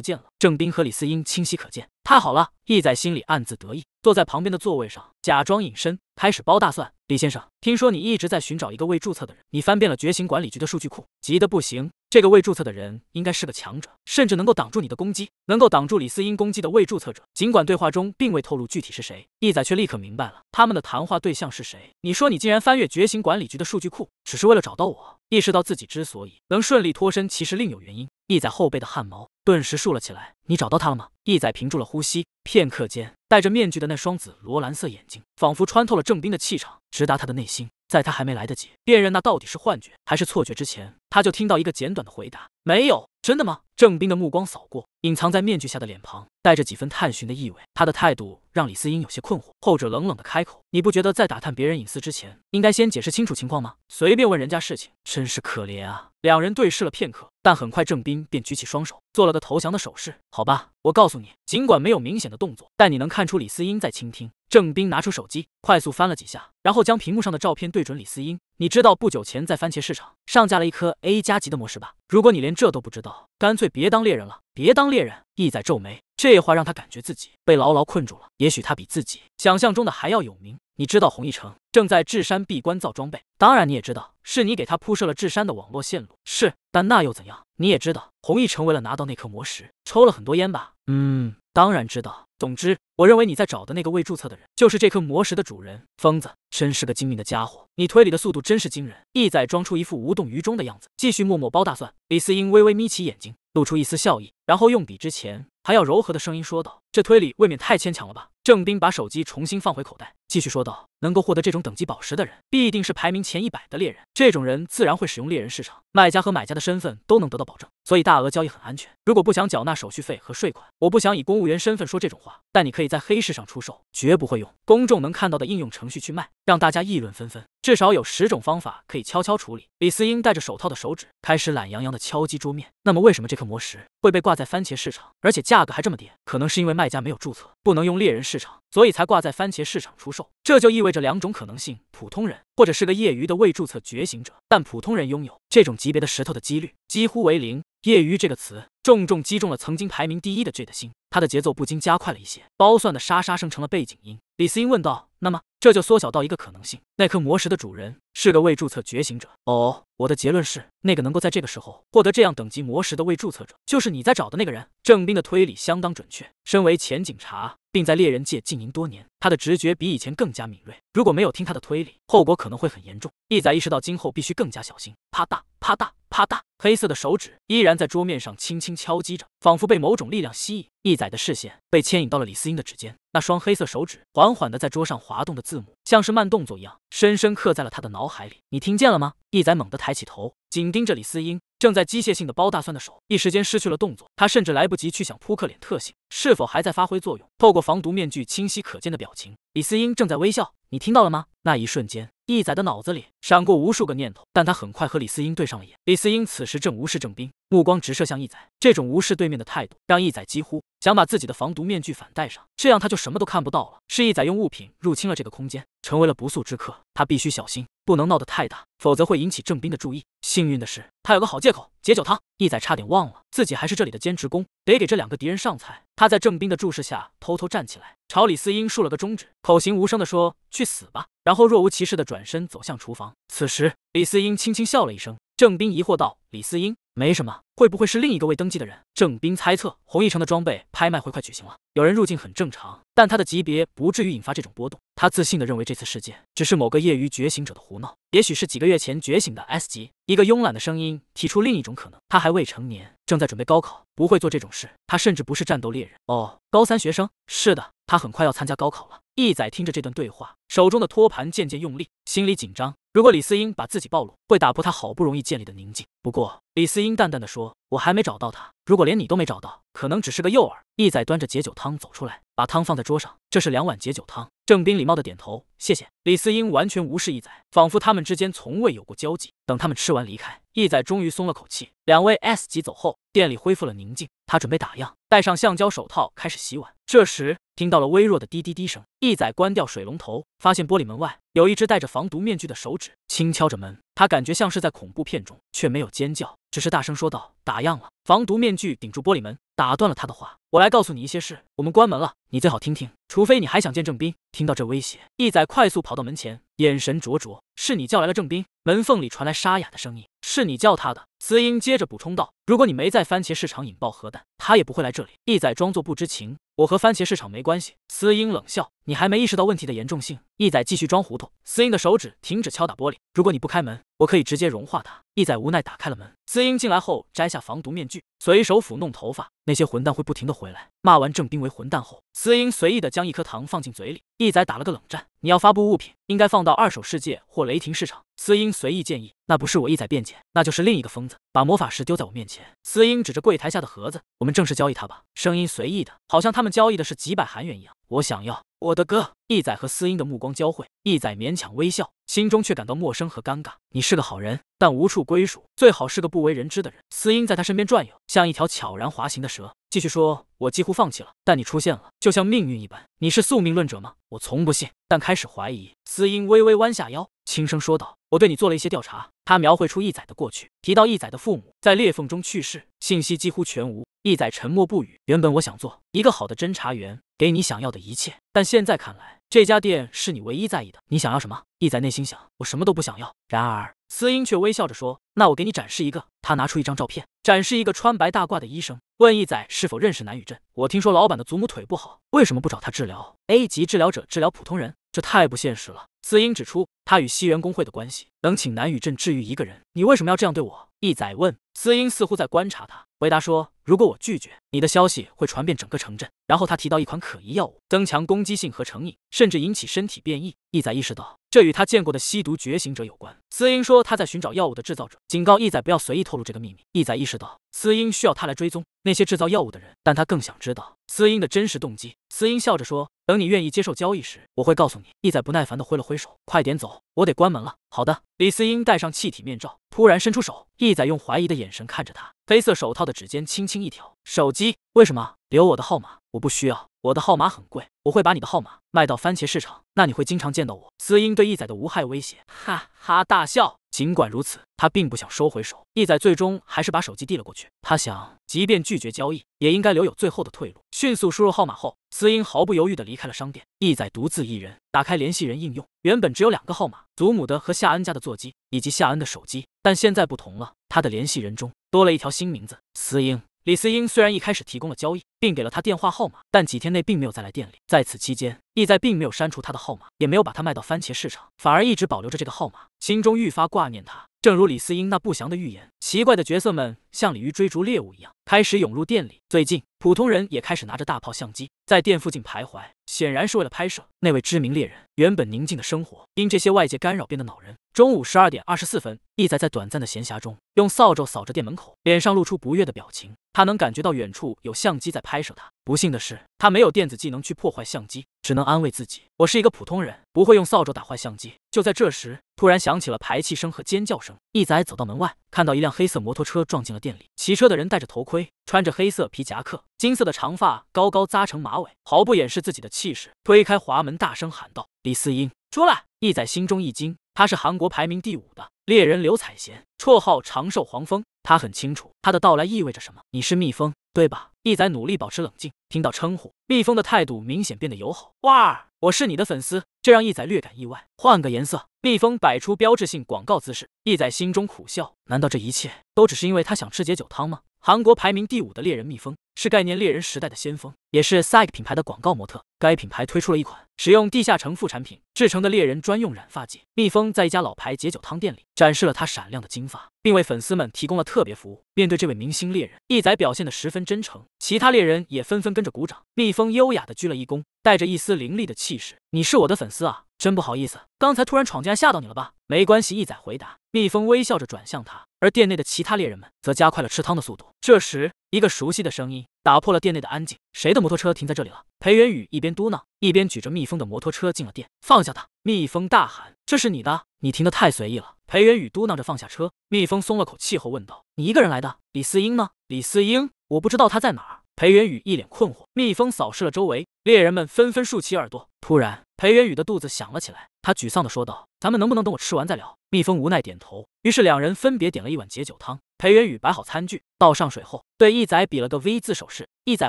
见了，郑斌和李思英清晰可见。太好了，义仔心里暗自得意，坐在旁边的座位上假装隐身，开始剥大蒜。李先生，听说你一直在寻找一个未注册的人，你翻遍了觉醒管理局的数据库，急得不行。这个未注册的人应该是个强者，甚至能够挡住你的攻击，能够挡住李思英攻击的未注册者。尽管对话中并未透露具体是谁，义仔却立刻明白了他们的谈话对象是谁。你说你竟然翻越觉醒管理局的数据库，只是为了找到我。意识到自己之所以能顺利脱身，其实另有原因。义仔后背的汗毛顿时竖了起来。你找到他了吗？义仔屏住了呼吸，片刻间，戴着面具的那双紫罗兰色眼睛仿佛穿透了郑斌的气场，直达他的内心。在他还没来得及辨认那到底是幻觉还是错觉之前，他就听到一个简短的回答：“没有。”真的吗？郑斌的目光扫过隐藏在面具下的脸庞，带着几分探寻的意味。他的态度让李思英有些困惑。后者冷冷的开口：“你不觉得在打探别人隐私之前，应该先解释清楚情况吗？随便问人家事情，真是可怜啊！”两人对视了片刻。但很快，郑斌便举起双手，做了个投降的手势。好吧，我告诉你，尽管没有明显的动作，但你能看出李思英在倾听。郑斌拿出手机，快速翻了几下，然后将屏幕上的照片对准李思英。你知道不久前在番茄市场上架了一颗 A 加级的模式吧？如果你连这都不知道，干脆别当猎人了。别当猎人！一仔皱眉，这话让他感觉自己被牢牢困住了。也许他比自己想象中的还要有名。你知道洪一成正在智山闭关造装备，当然你也知道，是你给他铺设了智山的网络线路。是，但那又怎样？你也知道，洪一成为了拿到那颗魔石，抽了很多烟吧？嗯，当然知道。总之，我认为你在找的那个未注册的人，就是这颗魔石的主人。疯子真是个精明的家伙，你推理的速度真是惊人。易仔装出一副无动于衷的样子，继续默默剥大蒜。李思英微微眯起眼睛，露出一丝笑意，然后用比之前还要柔和的声音说道：“这推理未免太牵强了吧？”郑斌把手机重新放回口袋。继续说道：“能够获得这种等级宝石的人，必定是排名前一百的猎人。这种人自然会使用猎人市场，卖家和买家的身份都能得到保证，所以大额交易很安全。如果不想缴纳手续费和税款，我不想以公务员身份说这种话，但你可以在黑市上出售，绝不会用公众能看到的应用程序去卖，让大家议论纷纷。”至少有十种方法可以悄悄处理。李思英戴着手套的手指开始懒洋洋的敲击桌面。那么，为什么这颗魔石会被挂在番茄市场，而且价格还这么低？可能是因为卖家没有注册，不能用猎人市场，所以才挂在番茄市场出售。这就意味着两种可能性：普通人，或者是个业余的未注册觉醒者。但普通人拥有这种级别的石头的几率几乎为零。业余这个词重重击中了曾经排名第一的 J 的心。他的节奏不禁加快了一些，包蒜的沙沙声成了背景音。李思音问道：“那么这就缩小到一个可能性，那颗魔石的主人是个未注册觉醒者。”“哦，我的结论是，那个能够在这个时候获得这样等级魔石的未注册者，就是你在找的那个人。”郑斌的推理相当准确，身为前警察，并在猎人界经营多年，他的直觉比以前更加敏锐。如果没有听他的推理，后果可能会很严重。一仔意识到今后必须更加小心。啪嗒啪嗒啪嗒，黑色的手指依然在桌面上轻轻敲击着。仿佛被某种力量吸引，一仔的视线被牵引到了李思英的指尖。那双黑色手指缓缓地在桌上滑动的字母，像是慢动作一样，深深刻在了他的脑海里。你听见了吗？一仔猛地抬起头，紧盯着李思英正在机械性的剥大蒜的手，一时间失去了动作。他甚至来不及去想扑克脸特性是否还在发挥作用。透过防毒面具清晰可见的表情，李思英正在微笑。你听到了吗？那一瞬间，义仔的脑子里闪过无数个念头，但他很快和李思英对上了眼。李思英此时正无视郑斌，目光直射向义仔。这种无视对面的态度，让义仔几乎想把自己的防毒面具反戴上，这样他就什么都看不到了。是义仔用物品入侵了这个空间，成为了不速之客。他必须小心，不能闹得太大，否则会引起郑斌的注意。幸运的是，他有个好借口——解酒汤。义仔差点忘了自己还是这里的兼职工，得给这两个敌人上菜。他在郑斌的注视下偷偷站起来，朝李思英竖了个中指，口型无声地说：“去死吧！”然后若无其事的转身走向厨房，此时李思英轻轻笑了一声。郑斌疑惑道：“李思英，没什么，会不会是另一个未登记的人？”郑斌猜测。洪一城的装备拍卖会快举行了，有人入境很正常，但他的级别不至于引发这种波动。他自信的认为这次事件只是某个业余觉醒者的胡闹，也许是几个月前觉醒的 S 级。一个慵懒的声音提出另一种可能：“他还未成年，正在准备高考，不会做这种事。他甚至不是战斗猎人。哦，高三学生？是的，他很快要参加高考了。”一仔听着这段对话，手中的托盘渐渐用力，心里紧张。如果李思英把自己暴露，会打破他好不容易建立的宁静。不过李思英淡淡的说：“我还没找到他，如果连你都没找到，可能只是个诱饵。”一仔端着解酒汤走出来，把汤放在桌上。这是两碗解酒汤。郑斌礼貌的点头，谢谢。李思英完全无视一仔，仿佛他们之间从未有过交集。等他们吃完离开，一仔终于松了口气。两位 S 级走后，店里恢复了宁静。他准备打烊，戴上橡胶手套开始洗碗。这时。听到了微弱的滴滴滴声，义仔关掉水龙头，发现玻璃门外有一只戴着防毒面具的手指轻敲着门。他感觉像是在恐怖片中，却没有尖叫，只是大声说道：“打烊了。”防毒面具顶住玻璃门，打断了他的话：“我来告诉你一些事，我们关门了，你最好听听。除非你还想见郑斌。”听到这威胁，义仔快速跑到门前，眼神灼灼：“是你叫来了郑斌？”门缝里传来沙哑的声音：“是你叫他的。”思英接着补充道：“如果你没在番茄市场引爆核弹，他也不会来这里。”义仔装作不知情。我和番茄市场没关系。司音冷笑：“你还没意识到问题的严重性。”一仔继续装糊涂。司音的手指停止敲打玻璃。如果你不开门，我可以直接融化它。义仔无奈打开了门，思英进来后摘下防毒面具，随手抚弄头发。那些混蛋会不停的回来。骂完郑斌为混蛋后，思英随意的将一颗糖放进嘴里。义仔打了个冷战。你要发布物品，应该放到二手世界或雷霆市场。思英随意建议。那不是我义仔辩解，那就是另一个疯子把魔法石丢在我面前。思英指着柜台下的盒子，我们正式交易他吧。声音随意的，好像他们交易的是几百韩元一样。我想要。我的哥，义仔和司音的目光交汇，义仔勉强微笑，心中却感到陌生和尴尬。你是个好人，但无处归属，最好是个不为人知的人。司音在他身边转悠，像一条悄然滑行的蛇，继续说：“我几乎放弃了，但你出现了，就像命运一般。你是宿命论者吗？我从不信，但开始怀疑。”司音微微弯下腰，轻声说道：“我对你做了一些调查。”他描绘出义仔的过去，提到义仔的父母在裂缝中去世，信息几乎全无。一仔沉默不语。原本我想做一个好的侦查员，给你想要的一切，但现在看来，这家店是你唯一在意的。你想要什么？一仔内心想，我什么都不想要。然而，司英却微笑着说：“那我给你展示一个。”他拿出一张照片，展示一个穿白大褂的医生，问一仔是否认识南宇镇。我听说老板的祖母腿不好，为什么不找他治疗？A 级治疗者治疗普通人，这太不现实了。司英指出他与西元工会的关系，能请南宇镇治愈一个人，你为什么要这样对我？一仔问。司英似乎在观察他。回答说，如果我拒绝，你的消息会传遍整个城镇。然后他提到一款可疑药物，增强攻击性和成瘾，甚至引起身体变异。义仔意识到，这与他见过的吸毒觉醒者有关。思英说他在寻找药物的制造者，警告义仔不要随意透露这个秘密。义仔意识到，思英需要他来追踪那些制造药物的人，但他更想知道。司音的真实动机。司音笑着说：“等你愿意接受交易时，我会告诉你。”义仔不耐烦地挥了挥手：“快点走，我得关门了。”好的，李司音戴上气体面罩，突然伸出手。义仔用怀疑的眼神看着他，黑色手套的指尖轻轻一挑。手机，为什么留我的号码？我不需要。我的号码很贵，我会把你的号码卖到番茄市场。那你会经常见到我。司英对义仔的无害威胁，哈哈大笑。尽管如此，他并不想收回手。义仔最终还是把手机递了过去。他想，即便拒绝交易，也应该留有最后的退路。迅速输入号码后，司英毫不犹豫地离开了商店。义仔独自一人，打开联系人应用，原本只有两个号码，祖母的和夏恩家的座机，以及夏恩的手机。但现在不同了，他的联系人中多了一条新名字：司英。李思英虽然一开始提供了交易，并给了他电话号码，但几天内并没有再来店里。在此期间，意在并没有删除他的号码，也没有把他卖到番茄市场，反而一直保留着这个号码，心中愈发挂念他。正如李思英那不祥的预言，奇怪的角色们像鲤鱼追逐猎物一样，开始涌入店里。最近，普通人也开始拿着大炮相机，在店附近徘徊，显然是为了拍摄那位知名猎人。原本宁静的生活，因这些外界干扰变得恼人。中午十二点二十四分，一仔在短暂的闲暇中用扫帚扫着店门口，脸上露出不悦的表情。他能感觉到远处有相机在拍摄他。不幸的是，他没有电子技能去破坏相机，只能安慰自己：“我是一个普通人，不会用扫帚打坏相机。”就在这时，突然响起了排气声和尖叫声。一仔走到门外，看到一辆黑色摩托车撞进了店里。骑车的人戴着头盔，穿着黑色皮夹克，金色的长发高高扎成马尾，毫不掩饰自己的气势，推开滑门，大声喊道：“李思英，出来！”一仔心中一惊。他是韩国排名第五的猎人刘彩贤，绰号长寿黄蜂。他很清楚他的到来意味着什么。你是蜜蜂，对吧？一仔努力保持冷静，听到称呼，蜜蜂的态度明显变得友好。哇，我是你的粉丝，这让一仔略感意外。换个颜色，蜜蜂摆出标志性广告姿势。一仔心中苦笑，难道这一切都只是因为他想吃解酒汤吗？韩国排名第五的猎人蜜蜂是概念猎人时代的先锋。也是 s a i 品牌的广告模特。该品牌推出了一款使用地下城副产品制成的猎人专用染发剂。蜜蜂在一家老牌解酒汤店里展示了他闪亮的金发，并为粉丝们提供了特别服务。面对这位明星猎人，一仔表现得十分真诚，其他猎人也纷纷跟着鼓掌。蜜蜂优雅地鞠了一躬，带着一丝凌厉的气势：“你是我的粉丝啊，真不好意思，刚才突然闯进来吓到你了吧？”“没关系。”一仔回答。蜜蜂微笑着转向他，而店内的其他猎人们则加快了吃汤的速度。这时，一个熟悉的声音。打破了店内的安静。谁的摩托车停在这里了？裴元宇一边嘟囔，一边举着蜜蜂的摩托车进了店。放下它！蜜蜂大喊：“这是你的，你停的太随意了。”裴元宇嘟囔着放下车。蜜蜂松了口气后问道：“你一个人来的？李思英呢？”李思英，我不知道他在哪儿。裴元宇一脸困惑。蜜蜂扫视了周围，猎人们纷纷竖起耳朵。突然，裴元宇的肚子响了起来。他沮丧地说道：“咱们能不能等我吃完再聊？”蜜蜂无奈点头。于是两人分别点了一碗解酒汤。裴元宇摆好餐具，倒上水后，对一仔比了个 V 字手势。一仔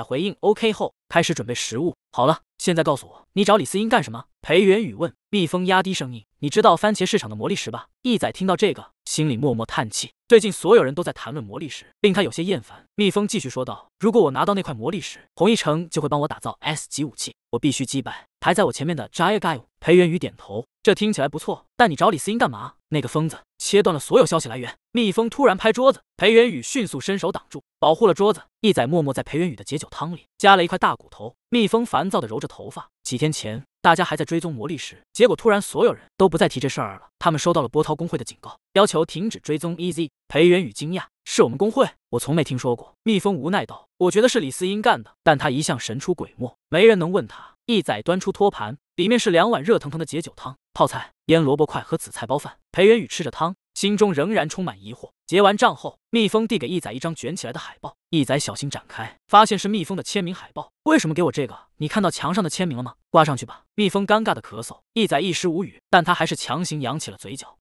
回应 OK 后，开始准备食物。好了，现在告诉我，你找李思英干什么？裴元宇问。蜜蜂压低声音：“你知道番茄市场的魔力石吧？”一仔听到这个，心里默默叹气。最近所有人都在谈论魔力石，令他有些厌烦。蜜蜂继续说道：“如果我拿到那块魔力石，红一城就会帮我打造 S 级武器，我必须击败排在我前面的 Jagail。”裴元宇点头，这听起来不错。但你找李思英干嘛？那个疯子切断了所有消息来源。蜜蜂突然拍桌子，裴元宇迅速伸手挡住，保护了桌子。一仔默默在裴元宇的解酒汤里加了一块大骨头。蜜蜂烦躁地揉着头发。几天前。大家还在追踪魔力时，结果突然所有人都不再提这事儿了。他们收到了波涛工会的警告，要求停止追踪 E.Z。裴元宇惊讶：“是我们工会？我从没听说过。”蜜蜂无奈道：“我觉得是李思英干的，但他一向神出鬼没，没人能问他。”一仔端出托盘，里面是两碗热腾腾的解酒汤、泡菜、腌萝卜块和紫菜包饭。裴元宇吃着汤，心中仍然充满疑惑。结完账后，蜜蜂递给易仔一张卷起来的海报，易仔小心展开，发现是蜜蜂的签名海报。为什么给我这个？你看到墙上的签名了吗？挂上去吧。蜜蜂尴尬的咳嗽，易仔一时无语，但他还是强行扬起了嘴角。